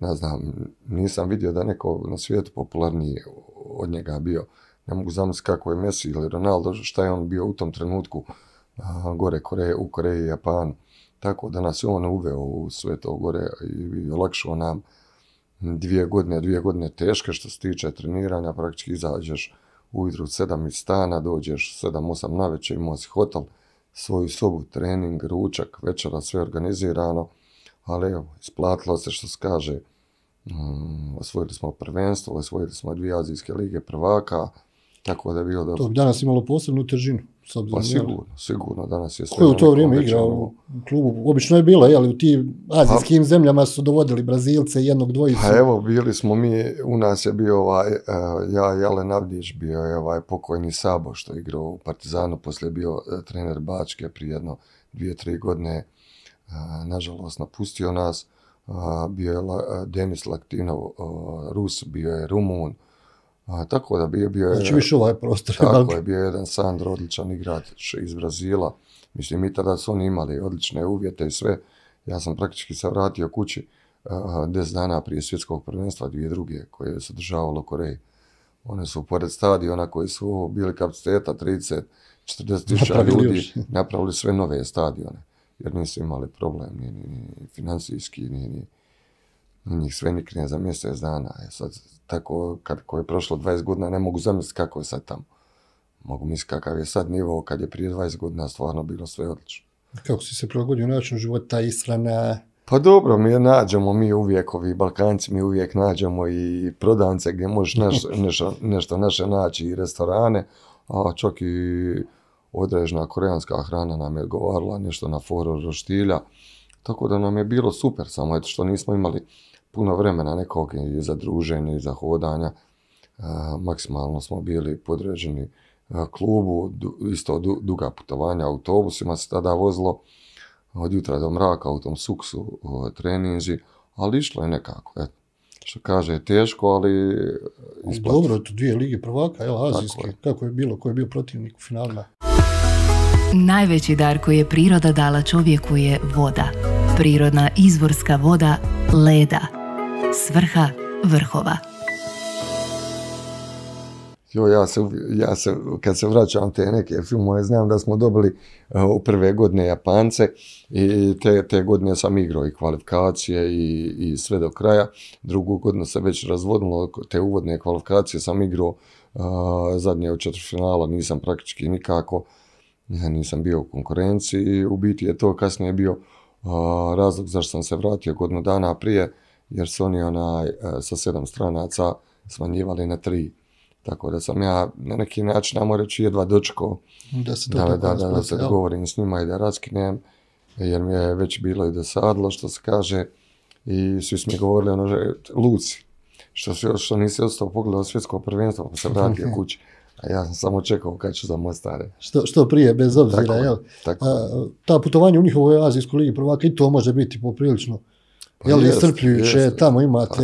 ne znam, nisam vidio da neko na svijetu popularniji od njega bio. Ne mogu zamisliti kako je Messi ili Ronaldo, šta je on bio u tom trenutku gore u Koreji i Japanu. Tako da nas je on uveo u sve to gore i olakšao nam dvije godine, dvije godine teške što se tiče treniranja, praktički izađeš ujutro sedam iz stana, dođeš sedam, osam na večer, imao si hotel, svoju sobu, trening, ručak, večera, sve organizirano, ali evo, isplatilo se što se kaže, mm, osvojili smo prvenstvo, osvojili smo dvije azijske lige prvaka, tako da je bilo dobro. To bi danas imalo posebnu težinu. S pa sigurno, sigurno danas je sve... je u to ono vrijeme igrao u klubu? Obično je bilo, ali U tim azijskim pa- zemljama su dovodili Brazilce jednog dvojicu. Pa evo, bili smo mi, u nas je bio ovaj, e, ja, Alen Avdić bio je ovaj pokojni Sabo što je igrao u Partizanu, poslije bio e, trener Bačke prije jedno dvije, tri godine. E, nažalost, napustio nas. Bio je Denis Laktinov, Rus, bio je Rumun. A, tako da bio, bio Znači više ovaj prostor. Tako je, bio jedan Sandro, odličan igrač iz Brazila. Mislim, mi tada su oni imali odlične uvjete i sve. Ja sam praktički se vratio kući deset dana prije svjetskog prvenstva dvije druge koje se državalo Koreji. One su pored stadiona koji su bili kapaciteta 30, 40 tisuća ljudi napravili sve nove stadione jer nisu imali problem ni, ni financijski ni, ni njih sve nikne za mjesec dana. E sad, tako, kad, ko je prošlo 20 godina, ne mogu zamisliti kako je sad tamo. Mogu misliti kakav je sad nivo, kad je prije 20 godina stvarno bilo sve odlično. Kako si se prilagodio način života Islana? Pa dobro, mi je nađemo, mi uvijek, ovi Balkanci, mi uvijek nađemo i prodance gdje možeš nešto, naše naći i restorane, a čak i određena koreanska hrana nam je odgovarala, nešto na foru roštilja, tako da nam je bilo super, samo što nismo imali puno vremena nekog i za druženje i za hodanja. Maksimalno smo bili podređeni klubu, isto duga putovanja autobusima se tada vozilo od jutra do mraka u tom suksu treninzi, ali išlo je nekako. što kaže, teško, ali... E, dobro, to dvije lige prvaka, jel, Azijski, kako je bilo, koji je bio protivnik u finalima. Najveći dar koji je priroda dala čovjeku je voda. Prirodna izvorska voda leda Svrha vrhova. Jo, ja, se, ja se, kad se vraćam te neke filmove, znam da smo dobili eh, u prve godine Japance i te, te godine sam igrao i kvalifikacije i, i sve do kraja. Drugu godinu se već razvodilo, te uvodne kvalifikacije sam igrao eh, zadnje od četvrfinala, nisam praktički nikako, nisam bio u konkurenciji. U biti je to kasnije bio eh, razlog zašto sam se vratio godinu dana prije jer su oni onaj, e, sa sedam stranaca smanjivali na tri. Tako da sam ja na neki način, namo reći, jedva dočko da se, da, govorim s njima i da raskinem, jer mi je već bilo i dosadlo što se kaže i svi su mi govorili ono, že, luci, što, što nisi ostao pogledao svjetsko prvenstvo pa se vratio kući. A ja sam samo čekao kad ću za Mostare. Što, što prije, bez obzira, tako, jel? Tako. A, ta putovanja u njihovoj azijskoj ligi prvaka i to može biti poprilično pa Jel, istrpljujuće, je, tamo imate,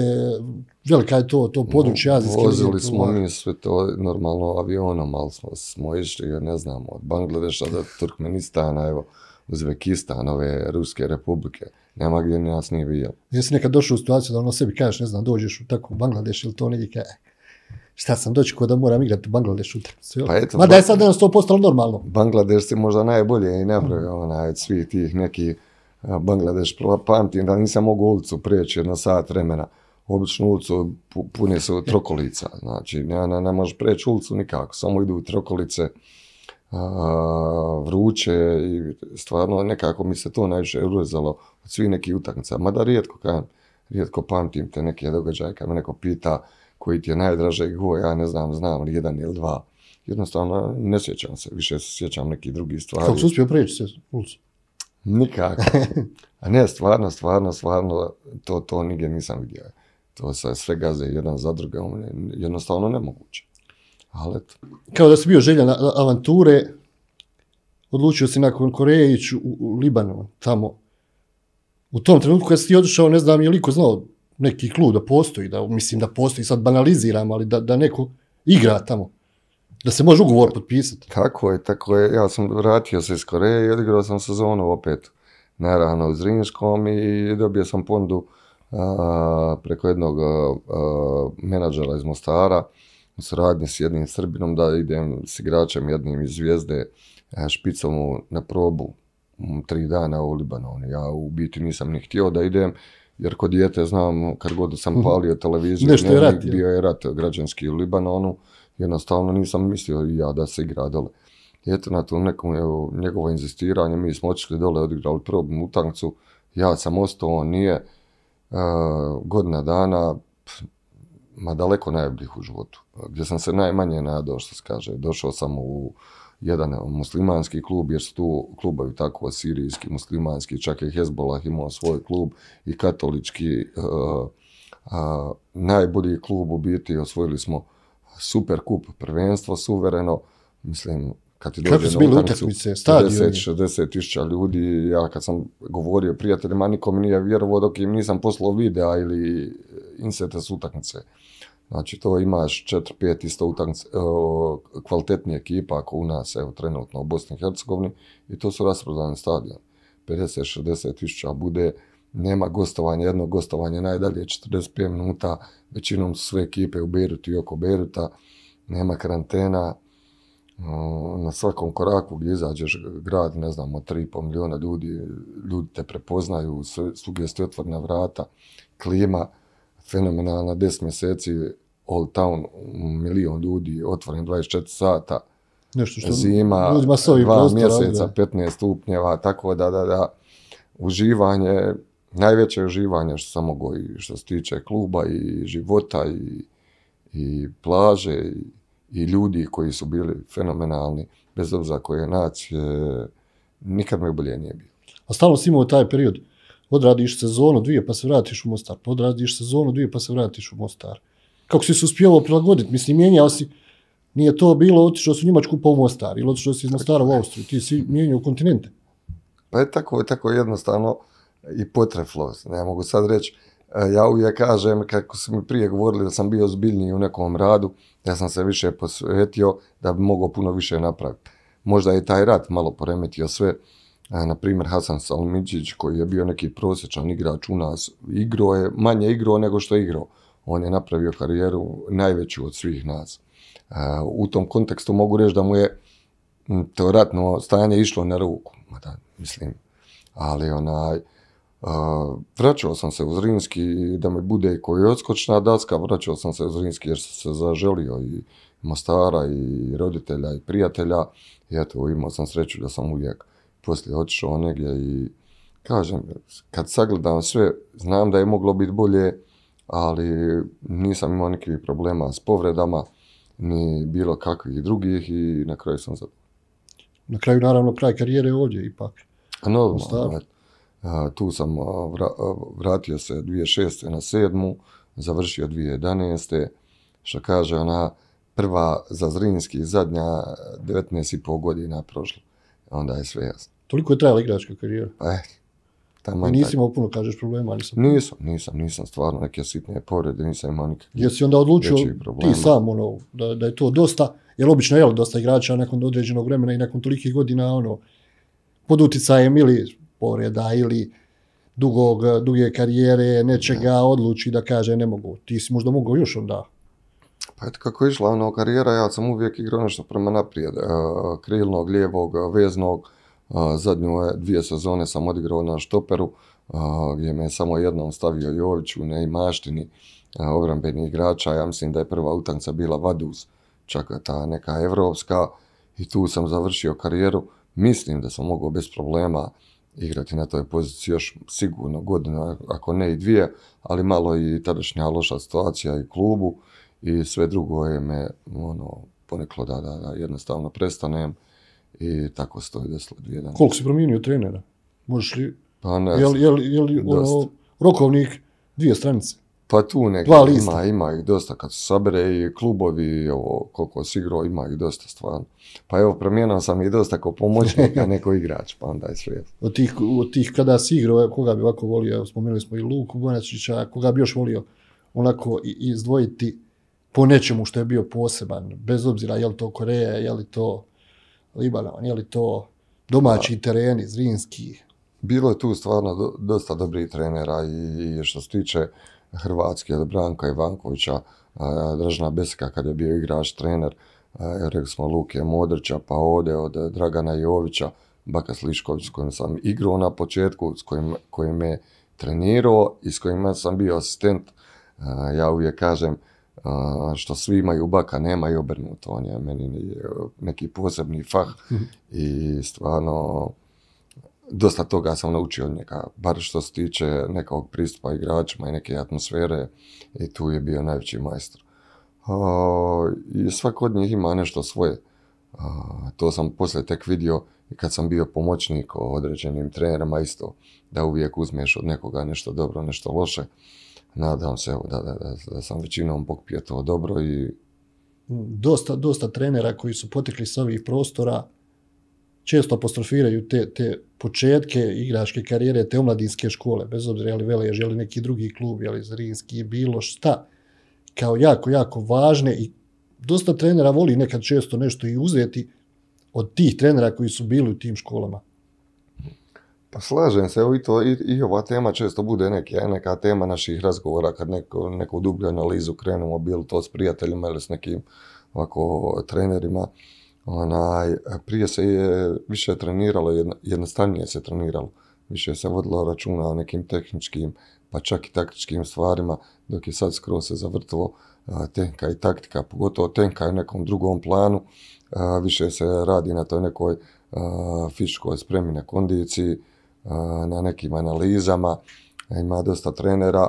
velika je to, to područje no, azijske. Vozili smo mi sve to, normalno avionom, ali smo, smo išli, ne znam, od Bangladeša do Turkmenistana, evo, Uzbekistan, ove Ruske republike. Nema gdje nas nije vidjelo. Jesi nekad došao u situaciju da ono sebi kažeš, ne znam, dođeš u tako Bangladeš ili to negdje kaj, šta sam doći kod da moram igrati u Bangladešu jel? Pa eto, Mada je sad danas ono to postalo normalno. Bangladeš se možda najbolje i napravio onaj, svi tih neki Bangladeš, pamtim da nisam mogu ulicu prijeći na sat vremena. Obično ulicu pune se trokolica, znači ne, ne, ne možeš prijeći ulicu nikako, samo idu trokolice vruće i stvarno nekako mi se to najviše urezalo od svih nekih utakmica. Mada rijetko, kažem rijetko pamtim te neke događaje kad me neko pita koji ti je najdraže go, ja ne znam, znam li jedan ili dva. Jednostavno ne sjećam se, više se sjećam nekih drugih stvari. Kako si uspio prijeći se ulicu? Nikako. A ne, stvarno, stvarno, stvarno, to, to nigdje nisam vidio. To se sve gaze jedan za druga, jednostavno nemoguće. Ali eto. Kao da si bio željan avanture, odlučio si nakon Koreje u, u tamo. U tom trenutku kad si ti ne znam je li znao neki klub da postoji, da, mislim da postoji, sad banaliziram, ali da, da neko igra tamo. Da se može ugovor potpisati. Tako je, tako je. Ja sam vratio se iz Koreje i odigrao sam sezonu opet. Naravno, u Zrinjskom i dobio sam pondu preko jednog menadžera iz Mostara u s jednim Srbinom da idem s igračem jednim iz Zvijezde špicom na probu tri dana u Libanonu. Ja u biti nisam ni htio da idem, jer kod dijete znam, kad god sam mhm. palio televiziju, je bio je rat građanski u Libanonu jednostavno nisam mislio i ja da se igra dole. eto na tom nekom evo, njegovo inzistiranje, mi smo otišli dole, odigrali probnu mutancu, ja sam ostao, on nije, e, godina dana, ma daleko najboljih u životu, gdje sam se najmanje nadao, što se kaže. Došao sam u jedan muslimanski klub, jer su tu klubovi tako, sirijski, muslimanski, čak je Hezbollah imao svoj klub i katolički, e, e, najbolji klub u biti, osvojili smo super kup, prvenstvo suvereno, mislim, kad ti dođe na utakmice, 60 tisuća ljudi, ja kad sam govorio prijateljima, niko mi nije vjerovao dok im nisam poslao videa ili insete s utakmice. Znači to imaš 4-5 isto utakmice, e, kvalitetnije ekipa ako u nas, evo trenutno u Bosni i Hercegovini, i to su rasprodani stadion. 50-60 bude, nema gostovanja, jedno gostovanje najdalje 45 minuta, većinom su sve ekipe u Beirutu i oko Beiruta, nema karantena, na svakom koraku gdje izađeš grad, ne znam, od 3,5 milijuna ljudi, ljudi te prepoznaju, svugdje su otvorna vrata, klima, fenomenalna, 10 mjeseci, all town, milion ljudi, otvoren 24 sata, što zima, ljudima mjeseca, 15 stupnjeva, tako da, da, da, uživanje, najveće uživanje što sam mogao i što se tiče kluba i života i, i plaže i, i, ljudi koji su bili fenomenalni, bez obzira koje nacije, nikad me bolje nije bio. A stalno si imao taj period, odradiš sezonu dvije pa se vratiš u Mostar, pa odradiš sezonu dvije pa se vratiš u Mostar. Kako si se uspio prilagoditi, mislim, mijenjao si, nije to bilo, otišao si u Njemačku pa u Mostar ili otišao si iz Mostara u Austriju, ti si mijenjao kontinente. Pa je tako, je tako jednostavno, i potreflo Ne mogu sad reći, e, ja uvijek kažem, kako su mi prije govorili da sam bio zbiljniji u nekom radu, ja sam se više posvetio da bi mogao puno više napraviti. Možda je taj rat malo poremetio sve. E, na primjer, Hasan Salmiđić, koji je bio neki prosječan igrač u nas, igro je manje igro nego što je igrao. On je napravio karijeru najveću od svih nas. E, u tom kontekstu mogu reći da mu je to ratno išlo na ruku. mislim, ali onaj, vraćao sam se u Zrinski da mi bude koji odskočna daska, vraćao sam se u Zrinski jer sam se zaželio i Mostara i roditelja i prijatelja i eto imao sam sreću da sam uvijek poslije otišao negdje i kažem, kad sagledam sve, znam da je moglo biti bolje, ali nisam imao nikakvih problema s povredama, ni bilo kakvih drugih i na kraju sam zadovoljan. Na kraju naravno kraj karijere ovdje ipak. A normalno, tu sam vratio se 2006. na 7. završio 2011. što kaže ona prva za Zrinski zadnja 19,5 godina prošla. Onda je sve jasno. Toliko je trajala igračka karijera? Pa, eh, nisi imao puno, kažeš, problema, ali nisam... Nisam, nisam, nisam, stvarno neke sitne povrede, nisam imao nikakve si onda odlučio ti sam, ono, da, da je to dosta, jer obično je dosta igrača nakon određenog vremena i nakon tolikih godina, ono, pod uticajem ili povreda ili dugog, duge karijere, nečega, odluči da kaže ne mogu. Ti si možda mogao još onda. Pa eto kako je išla ono karijera, ja sam uvijek igrao nešto prema naprijed, e, krilnog, lijevog, veznog. E, zadnju e, dvije sezone sam odigrao na štoperu, gdje me samo jednom stavio Jović u neimaštini obrambenih igrača. Ja mislim da je prva utakmica bila Vaduz, čak ta neka evropska. I tu sam završio karijeru. Mislim da sam mogao bez problema igrati na toj poziciji još sigurno godinu ako ne i dvije, ali malo i tadašnja loša situacija i klubu i sve drugo je me ono, poneklo da, da, da jednostavno prestanem i tako stoji desilo dvije dana. Koliko si promijenio trenera? Možeš li... Pa ne. Ono, rokovnik dvije stranice? Pa tu nekako ima, ima ih dosta kad se sabere i klubovi, ovo, koliko si igrao, ima ih dosta stvarno. Pa evo, promijenio sam i dosta kao pomoćnika, neko igrač, pa onda je svijet. Od tih, od tih kada si igrao, koga bi ovako volio, spomenuli smo i Luku Bonačića, koga bi još volio onako izdvojiti po nečemu što je bio poseban, bez obzira je li to Koreja, je li to Libanon, je li to domaći tereni, zrinski? Bilo je tu stvarno dosta dobrih trenera i što se tiče Hrvatske od Branka Ivankovića, Dražna Beska kad je bio igrač, trener, rekli smo Luke Modrića, pa ovdje od e, Dragana Jovića, Baka Slišković s kojim sam igrao na početku, s kojim, kojim me trenirao i s kojima sam bio asistent. Ja uvijek kažem što svi imaju baka, nema i obrnuto. On je meni e, neki posebni fah i stvarno dosta toga sam naučio od njega, bar što se tiče nekog pristupa igračima i neke atmosfere i tu je bio najveći majstor. I svak od njih ima nešto svoje. to sam poslije tek vidio kad sam bio pomoćnik o određenim trenerima isto, da uvijek uzmeš od nekoga nešto dobro, nešto loše. Nadam se da, sam većinom pokpio to dobro i... Dosta, dosta trenera koji su potekli s ovih prostora često apostrofiraju te, te početke igračke karijere, te omladinske škole, bez obzira je li Velež, je li neki drugi klub, je li Zrinski, bilo šta, kao jako, jako važne i dosta trenera voli nekad često nešto i uzeti od tih trenera koji su bili u tim školama. Pa slažem se, evo i, to, i, i ova tema često bude neka, neka tema naših razgovora kad neko, neku dublju analizu krenemo, bilo to s prijateljima ili s nekim ovako, trenerima. Onaj, e, prije se je više treniralo, jednostavnije se treniralo. Više se vodilo računa o nekim tehničkim, pa čak i taktičkim stvarima, dok je sad skoro se zavrtilo e, tenka i taktika, pogotovo tenka u nekom drugom planu, e, više se radi na toj nekoj fizičkoj spremi na kondiciji, na nekim analizama, ima dosta trenera,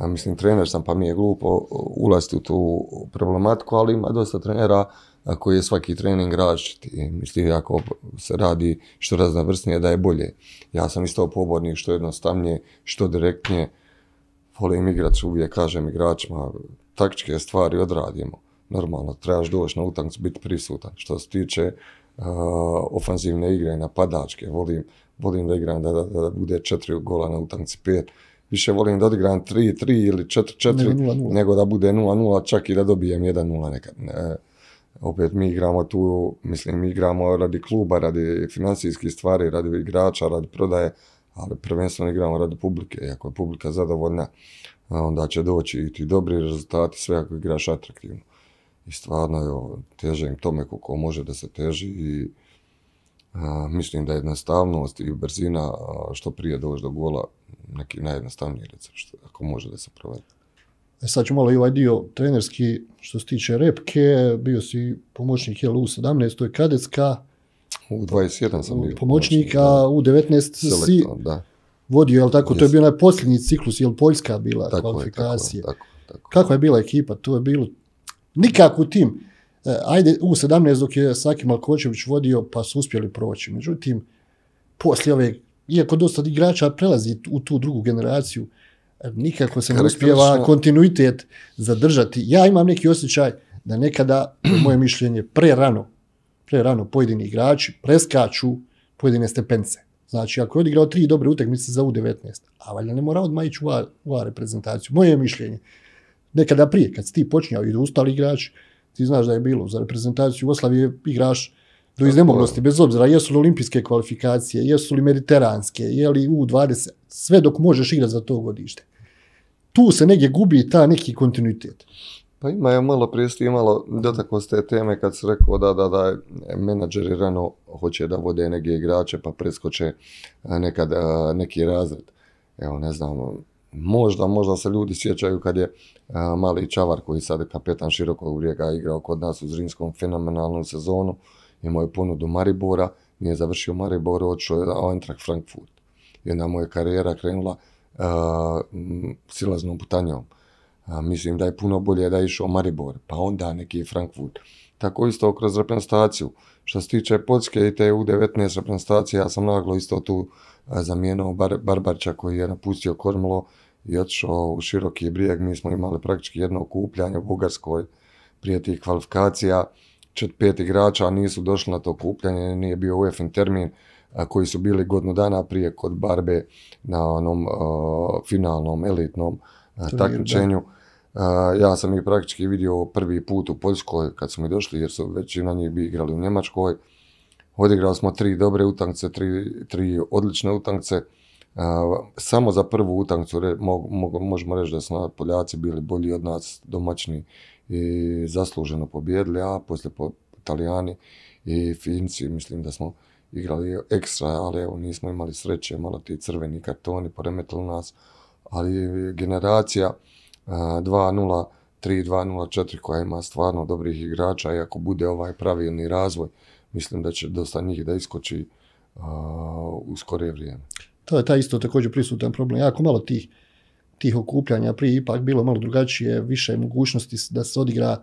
mislim trener sam pa mi je glupo ulaziti u tu problematiku, ali ima dosta trenera ako je svaki trening različit. I mislim, ako se radi što raznovrsnije, da je bolje. Ja sam isto pobornik što jednostavnije, što direktnije. Volim igrač, uvijek kažem igračima, taktičke stvari odradimo. Normalno, trebaš doći na utakmicu, biti prisutan. Što se tiče e, ofanzivne igre, napadačke, volim, da igram da, bude četiri gola na utakmici, pet više volim da odigram 3-3 ili 4-4 nego, da bude 0-0 čak i da dobijem 1-0 nekad. E, opet mi igramo tu, mislim, mi igramo radi kluba, radi financijskih stvari, radi igrača, radi prodaje, ali prvenstveno igramo radi publike. I ako je publika zadovoljna, onda će doći i ti dobri rezultati, sve ako igraš atraktivno. I stvarno, evo, teže tome koliko može da se teži i mislim da jednostavnost i brzina što prije doći do gola neki najjednostavniji recept, ako može da se provede. E sad ću malo i ovaj dio trenerski što se tiče repke, bio si pomoćnik jel, u 17, to je kadetska. U 21 sam bio. u 19 si da. vodio, jel tako, to je bio onaj posljednji ciklus, jel Poljska bila tako Je, tako, tako, Kakva je bila ekipa, to je bilo nikako tim. E, ajde, u 17 dok je Saki Malkočević vodio, pa su uspjeli proći. Međutim, poslije ove, iako dosta igrača prelazi u tu drugu generaciju, nikako se ne uspjeva kontinuitet zadržati. Ja imam neki osjećaj da nekada, moje mišljenje, pre rano, pre rano pojedini igrači preskaču pojedine stepence. Znači, ako je odigrao tri dobre utakmice za U19, a valjda ne mora odmah ići u A, reprezentaciju. Moje mišljenje. Nekada prije, kad si ti počinjao i ustali igrač, ti znaš da je bilo za reprezentaciju Jugoslavije igrač, do iznemoglosti, bez obzira jesu li olimpijske kvalifikacije, jesu li mediteranske, je li U20, sve dok možeš igrati za to godište. Tu se negdje gubi ta neki kontinuitet. Pa ima je malo prije imalo, dotakao ste teme kad se rekao da, da, da menadžeri rano hoće da vode negdje igrače pa preskoče nekad neki razred. Evo ne znam, možda, možda se ljudi sjećaju kad je mali Čavar koji sad je kapetan širokog vrijega igrao kod nas u Zrinskom fenomenalnu sezonu imao je ponudu Maribora, nije završio Maribor, Mariboru, odšao je na Eintracht Frankfurt. I onda mu je karijera krenula e, silaznom putanjom. mislim da je puno bolje da je išao Maribor, pa onda neki Frankfurt. Tako isto kroz reprezentaciju. Što se tiče Poljske i te U19 reprezentacije, ja sam naglo isto tu e, zamijenao barbarča koji je napustio Kormlo i otišao u široki brijeg. Mi smo imali praktički jedno okupljanje u Bugarskoj prije tih kvalifikacija čet pet igrača nisu došli na to kupljanje, nije bio UEFA termin koji su bili godinu dana prije kod Barbe na onom finalnom elitnom takmičenju. ja sam ih praktički vidio prvi put u Poljskoj kad smo došli jer su većina njih bi igrali u Njemačkoj. Odigrali smo tri dobre utakmice, tri, tri odlične utakmice samo za prvu utakmicu možemo reći da su Poljaci bili bolji od nas domaćni i zasluženo pobjedili, a poslije po, Italijani i Finci, mislim da smo igrali ekstra, ali evo nismo imali sreće, malo ti crveni kartoni poremetili nas, ali generacija 2-0 3-2-0-4 koja ima stvarno dobrih igrača i ako bude ovaj pravilni razvoj, mislim da će dosta njih da iskoči uh, u vrijeme. To je ta isto također prisutan problem. Jako malo tih, tih okupljanja prije ipak bilo malo drugačije, više mogućnosti da se odigra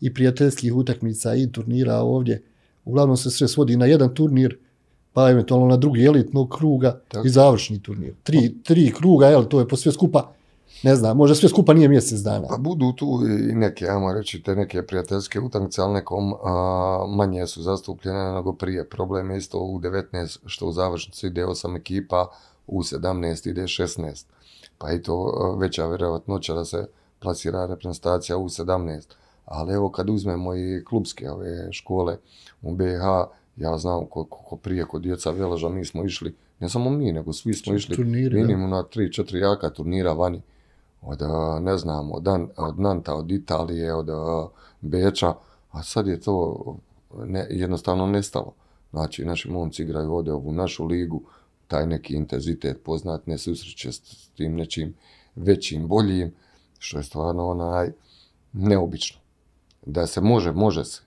i prijateljskih utakmica i turnira ovdje. Uglavnom se sve svodi na jedan turnir, pa eventualno na drugi elitnog kruga Tako. i završni turnir. Tri, tri kruga, jel, to je po sve skupa ne znam, možda sve skupa nije mjesec dana. Pa budu tu i neke, ajmo reći, te neke prijateljske utakmice, ali nekom manje su zastupljene nego prije. Problem je isto u 19, što u završnici ide 8 ekipa, u 17 ide 16. Pa i to veća vjerovatnoća da se plasira reprezentacija u 17. Ali evo kad uzmemo i klubske škole u BiH, ja znam koliko prije kod djeca Veloža mi smo išli, ne samo mi, nego svi smo išli minimum na 3-4 jaka turnira vani od, eh, ne znam, od, od Nanta, od Italije, od eh, Beča, a sad je to ne, jednostavno nestalo. Znači, naši momci igraju ovdje ovu našu ligu, taj neki intenzitet poznat, ne susreće s tim nečim većim, boljim, što je stvarno onaj neobično. Da se može, može se.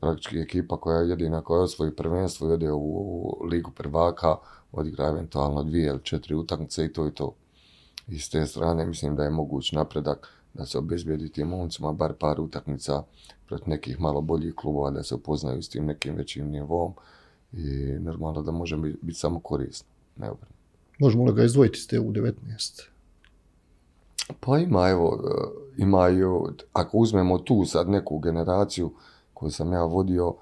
praktički ekipa koja je jedina koja osvoji prvenstvo i ode u, u ligu prvaka, odigra eventualno dvije ili četiri utakmice i to i to i s te strane mislim da je moguć napredak da se obezbijedi tim momcima bar par utakmica protiv nekih malo boljih klubova, da se upoznaju s tim nekim većim nivom i normalno da može biti samo korisni Možemo li ga izdvojiti s te u 19? Pa ima, evo, e, imaju, ako uzmemo tu sad neku generaciju koju sam ja vodio,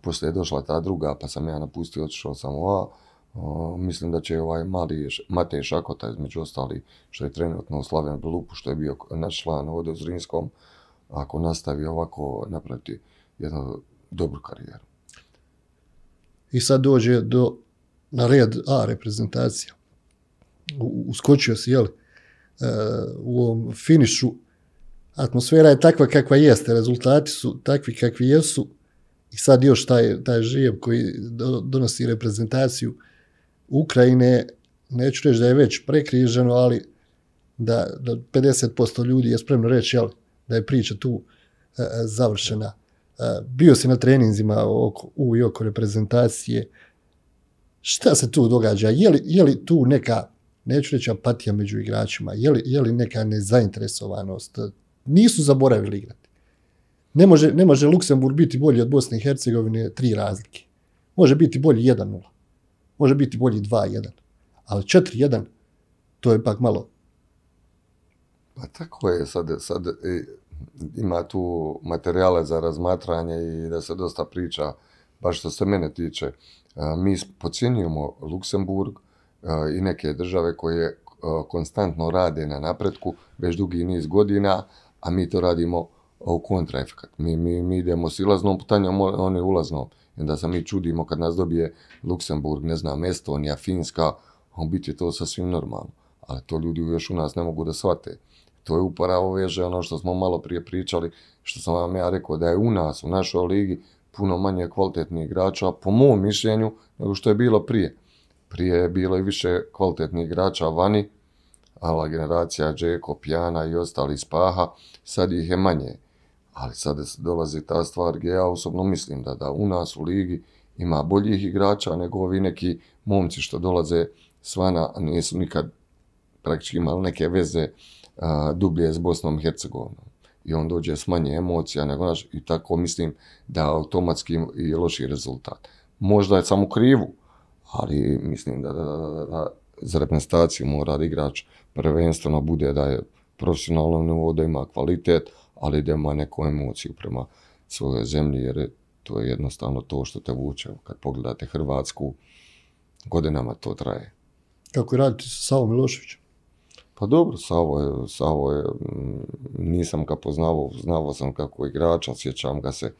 poslije je došla ta druga, pa sam ja napustio, otišao sam A mislim da će ovaj mali Matej Šakota, između ostali, što je trenutno u Slaven Lupu, što je bio naš član ovdje u Zrinskom, ako nastavi ovako, napraviti jednu dobru karijeru. I sad dođe do, na red A reprezentacija. uskočio si, jel? E, u ovom finišu atmosfera je takva kakva jeste, rezultati su takvi kakvi jesu i sad još taj, taj žijev koji donosi reprezentaciju Ukrajine, neću reći da je već prekriženo, ali da, da 50% ljudi je spremno reći jel, da je priča tu e, završena. E, bio si na treninzima oko, u i oko reprezentacije. Šta se tu događa? Je li, tu neka, neću reći apatija među igračima, je li, neka nezainteresovanost? Nisu zaboravili igrati. Ne može, ne može Luksemburg biti bolji od Bosne i Hercegovine tri razlike. Može biti bolji 1 Može biti bolji 2-1. Ali 4-1, to je pak malo. Pa tako je, sad, sad e, ima tu materijale za razmatranje i da se dosta priča, baš što se mene tiče. E, mi podcjenjujemo Luksemburg e, i neke države koje konstantno rade na napretku već dugi niz godina, a mi to radimo u kontraefekat. Mi, mi, mi idemo silaznom putanjom, oni ulaznom. I onda se mi čudimo kad nas dobije Luksemburg, ne znam, Estonija, Finska, on u biti je to sasvim normalno. Ali to ljudi još u nas ne mogu da shvate. To je upravo veže ono što smo malo prije pričali, što sam vam ja rekao, da je u nas, u našoj ligi, puno manje kvalitetnih igrača, po mom mišljenju, nego što je bilo prije. Prije je bilo i više kvalitetnih igrača vani, ala generacija Džeko, Pjana i ostali spaha, sad ih je manje. Ali sad dolazi ta stvar gdje ja osobno mislim da, da u nas u ligi ima boljih igrača nego ovi neki momci što dolaze svana, a nisu nikad praktički imali neke veze dublje s Bosnom i Hercegovinom. I on dođe s manje emocija nego naš i tako mislim da automatski i loši rezultat. Možda je samo krivu, ali mislim da, za reprezentaciju mora igrač prvenstveno bude da je profesionalno nivou, da ima kvalitet, ali da ima neku emociju prema svojoj zemlji jer to je jednostavno to što te vuče. Kad pogledate Hrvatsku, godinama to traje. Kako raditi sa Savom Miloševićem? Pa dobro, Savo je, Savo je, mm, nisam ga poznavao, znao sam kako igrača, sjećam ga se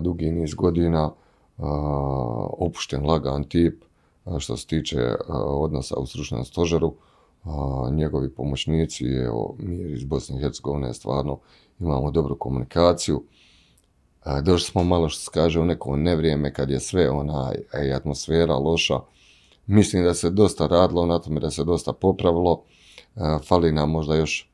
dugi niz godina, opušten, lagan tip, što se tiče odnosa u stručnom stožeru, njegovi pomoćnici, evo, mi iz Bosne i Hercegovine stvarno imamo dobru komunikaciju. A, e, došli smo malo što se kaže u neko nevrijeme kad je sve ona e, atmosfera loša. Mislim da se dosta radilo na tome, da se dosta popravilo. E, fali nam možda još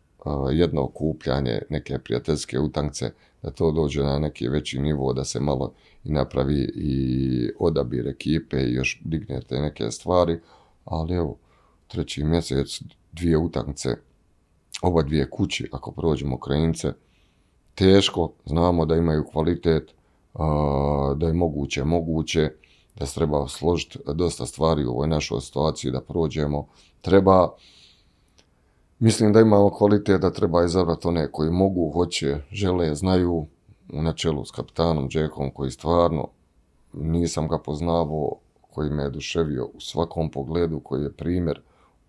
jedno okupljanje, neke prijateljske utakmice da to dođe na neki veći nivo, da se malo i napravi i odabir ekipe i još dignete neke stvari, ali evo, treći mjesec, dvije utakmice, oba dvije kući, ako prođemo Ukrajince, teško, znamo da imaju kvalitet, da je moguće, moguće, da se treba složiti dosta stvari u ovoj našoj situaciji, da prođemo. Treba, mislim da imamo kvalitet, da treba izabrati one koji mogu, hoće, žele, znaju, u načelu s kapitanom Džekom koji stvarno nisam ga poznavao, koji me je duševio u svakom pogledu, koji je primjer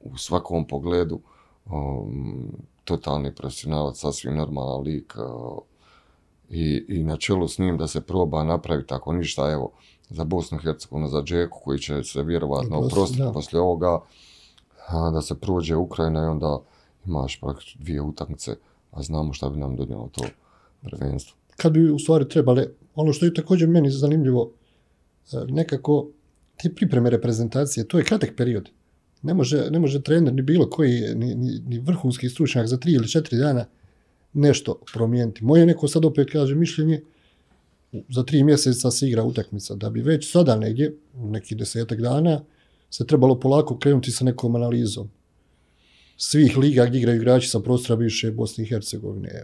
u svakom pogledu um, totalni profesionalac, sasvim normalan lik uh, i, i na čelu s njim da se proba napraviti ako ništa, evo, za Bosnu i Hercegovinu, za Džeku koji će se vjerovatno oprostiti poslije ovoga, da se prođe Ukrajina i onda imaš praktično dvije utakmice, a znamo šta bi nam donijelo to prvenstvo. Kad bi u stvari trebale, ono što je također meni zanimljivo, e, nekako te pripreme reprezentacije, to je kratak period. Ne može, ne može trener ni bilo koji, ni, ni, ni vrhunski stručnjak za tri ili četiri dana nešto promijeniti. Moje neko sad opet kaže mišljenje, za tri mjeseca se igra utakmica, da bi već sada negdje, neki desetak dana, se trebalo polako krenuti sa nekom analizom svih liga gdje igraju igrači sa prostora više, Bosne i Hercegovine,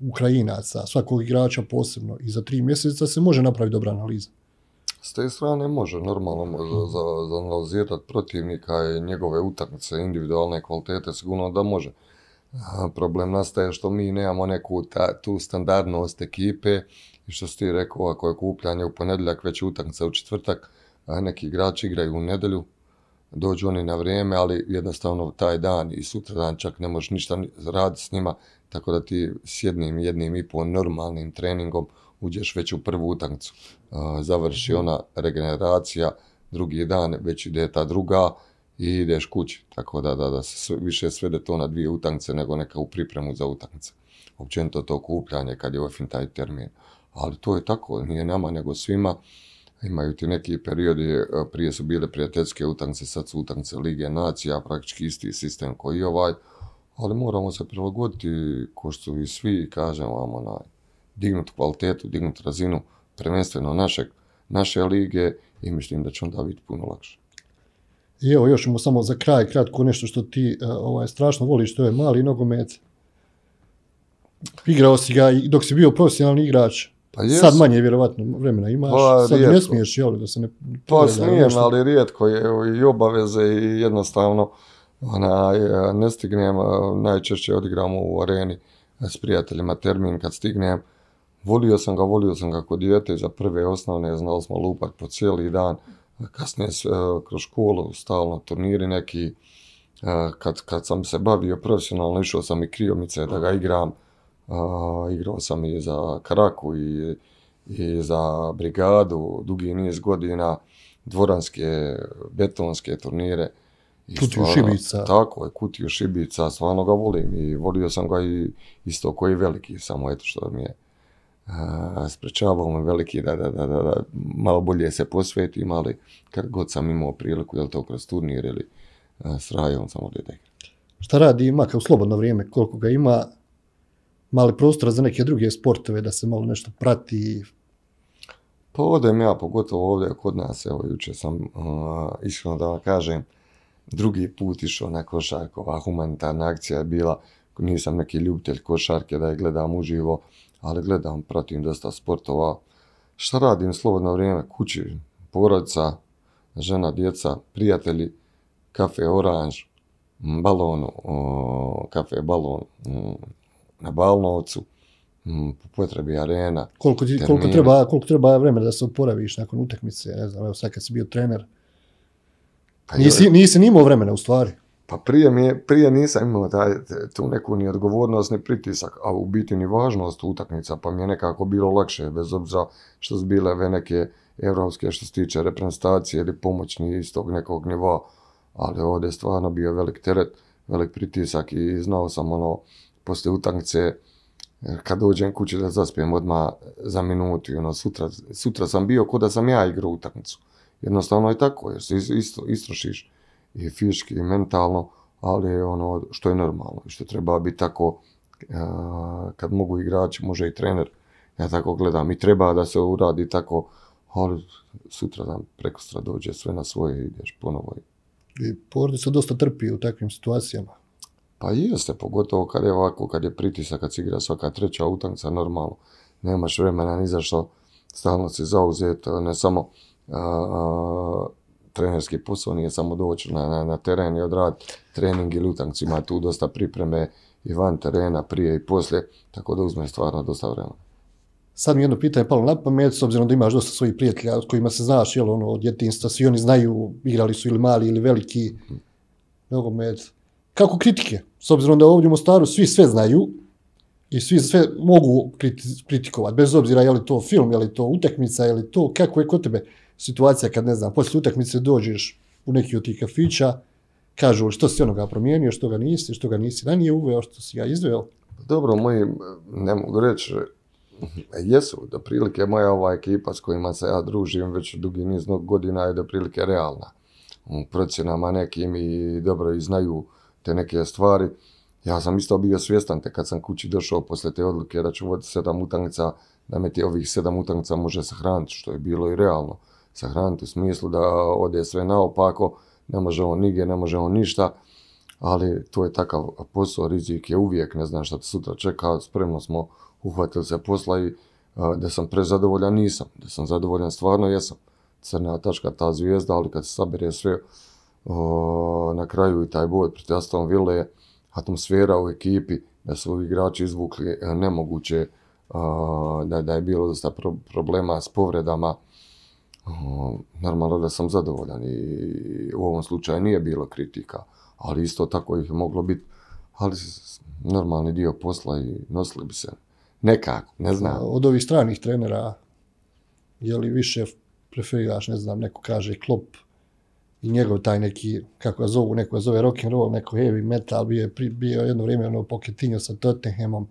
Ukrajinaca, svakog igrača posebno i za tri mjeseca se može napraviti dobra analiza. S te strane može normalno mhm. zanalizirati protivnika i njegove utakmice, individualne kvalitete, sigurno da može. Problem nastaje što mi nemamo neku tu standardnost ekipe i što si ti rekao, ako je kupljanje u ponedjeljak, već utakmica u četvrtak, neki igrači igraju u nedjelju, dođu oni na vrijeme, ali jednostavno taj dan i sutra dan čak ne možeš ništa raditi s njima, tako da ti s jednim, jednim i po normalnim treningom uđeš već u prvu utakmicu. Završi ona regeneracija, drugi dan već ide ta druga i ideš kući. Tako da, da, da se više svede to na dvije utakmice nego neka u pripremu za utakmice. Općenito to kupljanje kad je ofin taj termin. Ali to je tako, nije nama nego svima. Imaju ti neki periodi, e, prije su bile prijateljske utakmice, sad su utakmice Lige Nacija, praktički isti sistem koji je ovaj, ali moramo se prilagoditi, ko što i svi, kažem vam, onaj, dignut kvalitetu, dignut razinu prvenstveno našeg, naše lige i mislim da će onda biti puno lakše. I evo još mu samo za kraj kratko nešto što ti e, ovaj, strašno voliš, to je mali nogomet. Igrao si ga i dok si bio profesionalni igrač, pa sad manje vjerovatno vremena imaš, pa, sad ne smiješ, jel, da se ne... Pa smijem, ali rijetko je i obaveze i jednostavno ona e, ne stignem, e, najčešće odigramo u areni s prijateljima termin kad stignem, Volio sam ga, volio sam ga kod dijete za prve osnovne, znali smo lupat po cijeli dan. Kasnije e, kroz školu stalno turniri neki. E, kad, sam se bavio profesionalno, išao sam i kriomice da ga igram. Igrao sam i za Karaku i, za brigadu, dugi niz godina, dvoranske, betonske turnire. I kutiju šibica. Tako je, kutiju šibica, stvarno ga volim i volio sam ga i isto koji veliki, samo eto što mi je sprečavao veliki da, da, da, da, malo bolje se posvetim, ali kad god sam imao priliku, li to kroz turnir ili s rajom sam ovdje da Šta radi ima kao slobodno vrijeme, koliko ga ima, mali prostor za neke druge sportove, da se malo nešto prati? Pa odem ja, pogotovo ovdje kod nas, evo juče sam, uh, iskreno da vam kažem, drugi put išao na Košarkova. ova humanitarna akcija je bila, nisam neki ljubitelj košarke da je gledam uživo, ali gledam, pratim dosta sportova. Šta radim slobodno vrijeme? Kući, porodica, žena, djeca, prijatelji, kafe Oranž, balon, kafe balon mm, na Balnovcu, mm, po potrebi arena. Koliko, ti, koliko, treba, koliko treba vremena da se oporaviš nakon utakmice, ne znam, evo sad kad si bio trener. Pa nisi, nisi nimao vremena u stvari. Pa prije, je, prije nisam imao taj, tu neku ni odgovornost, ni pritisak, a u biti ni važnost utakmica, pa mi je nekako bilo lakše, bez obzira što su bile ve neke europske što se tiče reprezentacije ili pomoćni tog nekog nivoa, ali ovdje je stvarno bio velik teret, velik pritisak i znao sam ono, poslije utakmice, kad dođem kući da zaspijem odmah za minutu, ono, sutra, sutra sam bio kod da sam ja igrao utakmicu. Jednostavno je tako, jer se isto, istrošiš i fizički i mentalno, ali je ono što je normalno i što treba biti tako eh, kad mogu igrači, može i trener. Ja tako gledam i treba da se uradi tako, ali sutra dan, prekostra dođe sve na svoje i ideš ponovo. I se dosta trpi u takvim situacijama. Pa jeste, pogotovo kad je ovako, kad je pritisak, kad se igra svaka treća utakmica normalno. Nemaš vremena ni za što, stalno si zauzet, ne samo trenerski posao nije samo doći na, na, na teren i odrad trening ili utakmicu. Ima tu dosta pripreme i van terena prije i poslije, tako da uzme stvarno dosta vremena. Sad mi jedno pitanje palo na pamet, s obzirom da imaš dosta svojih prijatelja s kojima se znaš, jel, ono, od djetinstva, svi oni znaju, igrali su ili mali ili veliki nogomet. Kako kritike? S obzirom da ovdje u Mostaru svi sve znaju i svi sve mogu kritikovati, bez obzira je li to film, je li to utakmica, je li to, kako je kod tebe situacija kad, ne znam, poslije utakmice dođeš u neki od tih kafića, kažu što si onoga promijenio, što ga nisi, što ga nisi nije uveo, što si ga izveo. Dobro, moji, ne mogu reći, jesu, do prilike moja ova ekipa s kojima se ja družim već dugi niz godina je do prilike realna. U procjenama nekim i dobro i znaju te neke stvari. Ja sam isto bio svjestan te kad sam kući došao posle te odluke da ću voditi sedam utakmica, da me ti ovih sedam utakmica može sahraniti, što je bilo i realno sahraniti u smislu da ode sve naopako, ne može on nigdje, ne možemo ništa, ali to je takav posao, rizik je uvijek, ne znam šta te sutra čeka, spremno smo uhvatili se posla i da sam prezadovoljan nisam, da sam zadovoljan stvarno jesam. Crna tačka, ta zvijezda, ali kad se sabere sve na kraju i taj bod protiv Aston Ville, atmosfera u ekipi, da su igrači izvukli e, nemoguće, da, je bilo dosta problema s povredama, Normalno da sam zadovoljan i u ovom slučaju nije bilo kritika, ali isto tako ih je moglo biti, ali normalni dio posla i nosili bi se nekako, ne znam. Od ovih stranih trenera, je li više preferiraš, ne znam, neko kaže klop i njegov taj neki, kako ga zovu, neko ga zove roll, neko heavy metal, bio je bio jedno vrijeme ono poketinjo sa Tottenhamom.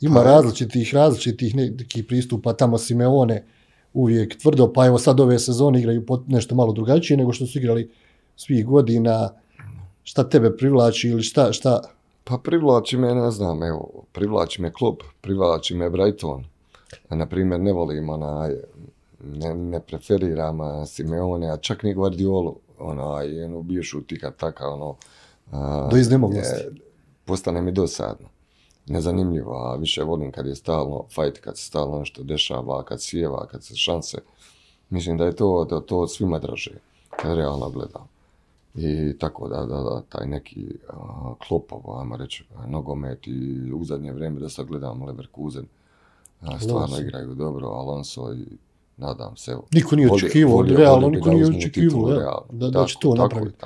Ima pa, različitih, različitih nekih pristupa, tamo Simeone, uvijek tvrdo, pa evo sad ove sezone igraju nešto malo drugačije nego što su igrali svih godina. Šta tebe privlači ili šta, šta? Pa privlači me, ne znam, evo, privlači me klub, privlači me Brighton. Na primjer, ne volim onaj, ne, ne preferiram Simeone, a čak ni Guardiolu, onaj, jednu bišu tika taka, ono... ono Do iznemoglosti. Postane mi dosadno nezanimljivo, a više volim kad je stalno fight, kad se stalno nešto dešava, kad sjeva, kad se šanse. Mislim da je to, da to svima draže, kad realno gledam. I tako da, da, da taj neki a, klopov, ajmo reći, nogomet i u zadnje vrijeme da sad gledam Leverkusen, a, stvarno igraju dobro, Alonso i nadam se. niko nije očekivao, realno niko nije očekivao da, će to napraviti.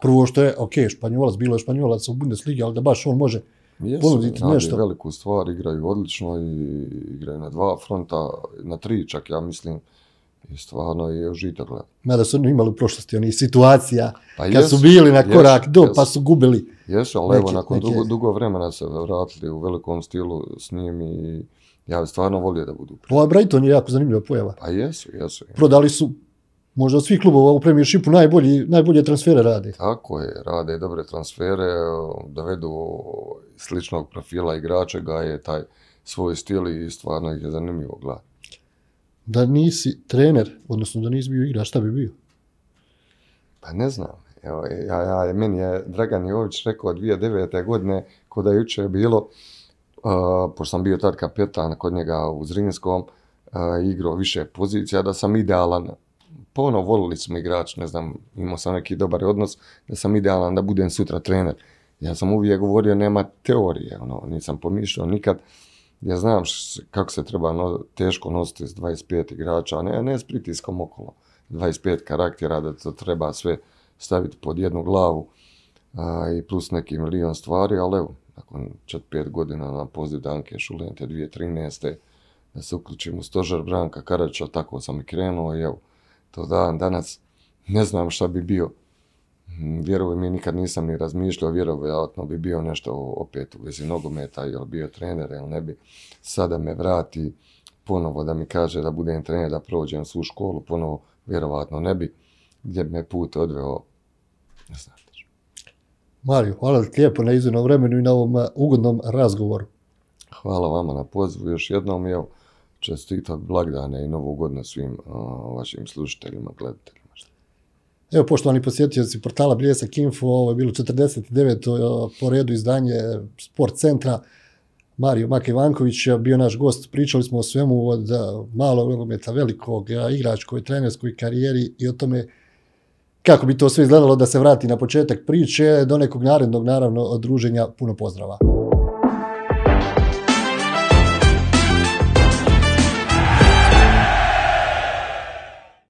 Prvo što je, ok, Španjolac, bilo je Španjolac u Bundesligi, ali da baš on može Jesu, ponuditi nešto. veliku stvar, igraju odlično i igraju na dva fronta, na tri čak, ja mislim. I stvarno je užitak gledati. Mada su imali u prošlosti onih situacija pa kad su bili na korak do pa su gubili. Jesu, ali evo nakon dugo, vremena se vratili u velikom stilu s njim i ja bi stvarno volio da budu. Ova Brighton je jako zanimljiva pojava. Pa jesu, jesu. Prodali su možda od svih klubova u Premijeršipu najbolji, najbolje transfere radi. Tako je, rade dobre transfere, dovedu sličnog profila igrača, ga je taj svoj stil i stvarno ih je zanimljivo gledati. Da nisi trener, odnosno da nisi bio igrač, šta bi bio? Pa ne znam. Evo, ja, meni je Dragan Jović rekao 2009. godine, ko da juče bilo, pošto sam bio tad kapetan kod njega u Zrinskom, igrao više pozicija, da sam idealan pa ono, volili smo igrač, ne znam, imao sam neki dobar odnos, da sam idealan da budem sutra trener. Ja sam uvijek govorio, nema teorije, ono, nisam pomišljao nikad. Ja znam kako se treba teško nositi s 25 igrača, a ne, ne s pritiskom okolo. 25 karaktera, da to treba sve staviti pod jednu glavu i plus neki milion stvari, ali evo, nakon 4-5 godina na poziv Danke Šulente 2013. da se uključim u stožer Branka Karaća, tako sam i krenuo i evo, do dan danas ne znam šta bi bio. Mm, Vjerujem mi, nikad nisam ni razmišljao, vjerovatno bi bio nešto opet u vezi nogometa, jel bio trener, jel ne bi. Sada me vrati ponovo da mi kaže da budem trener, da prođem svu školu, ponovo vjerovatno ne bi, gdje bi me put odveo, ne znam. Mario, hvala ti lijepo na izvinom vremenu i na ovom uh, ugodnom razgovoru. Hvala vama na pozivu još jednom i čestitat blagdane i novogodna svim vašim slušateljima, gledateljima. Evo, poštovani posjetioci portala Bljesak Info, ovo je bilo 49. E, po redu izdanje Sport centra. Mario Mak Ivanković je bio naš gost, pričali smo o svemu od e, malog nogometa, velikog, e, igračkoj, trenerskoj karijeri i o tome kako bi to sve izgledalo da se vrati na početak priče, do nekog narednog, naravno, druženja. Puno pozdrava!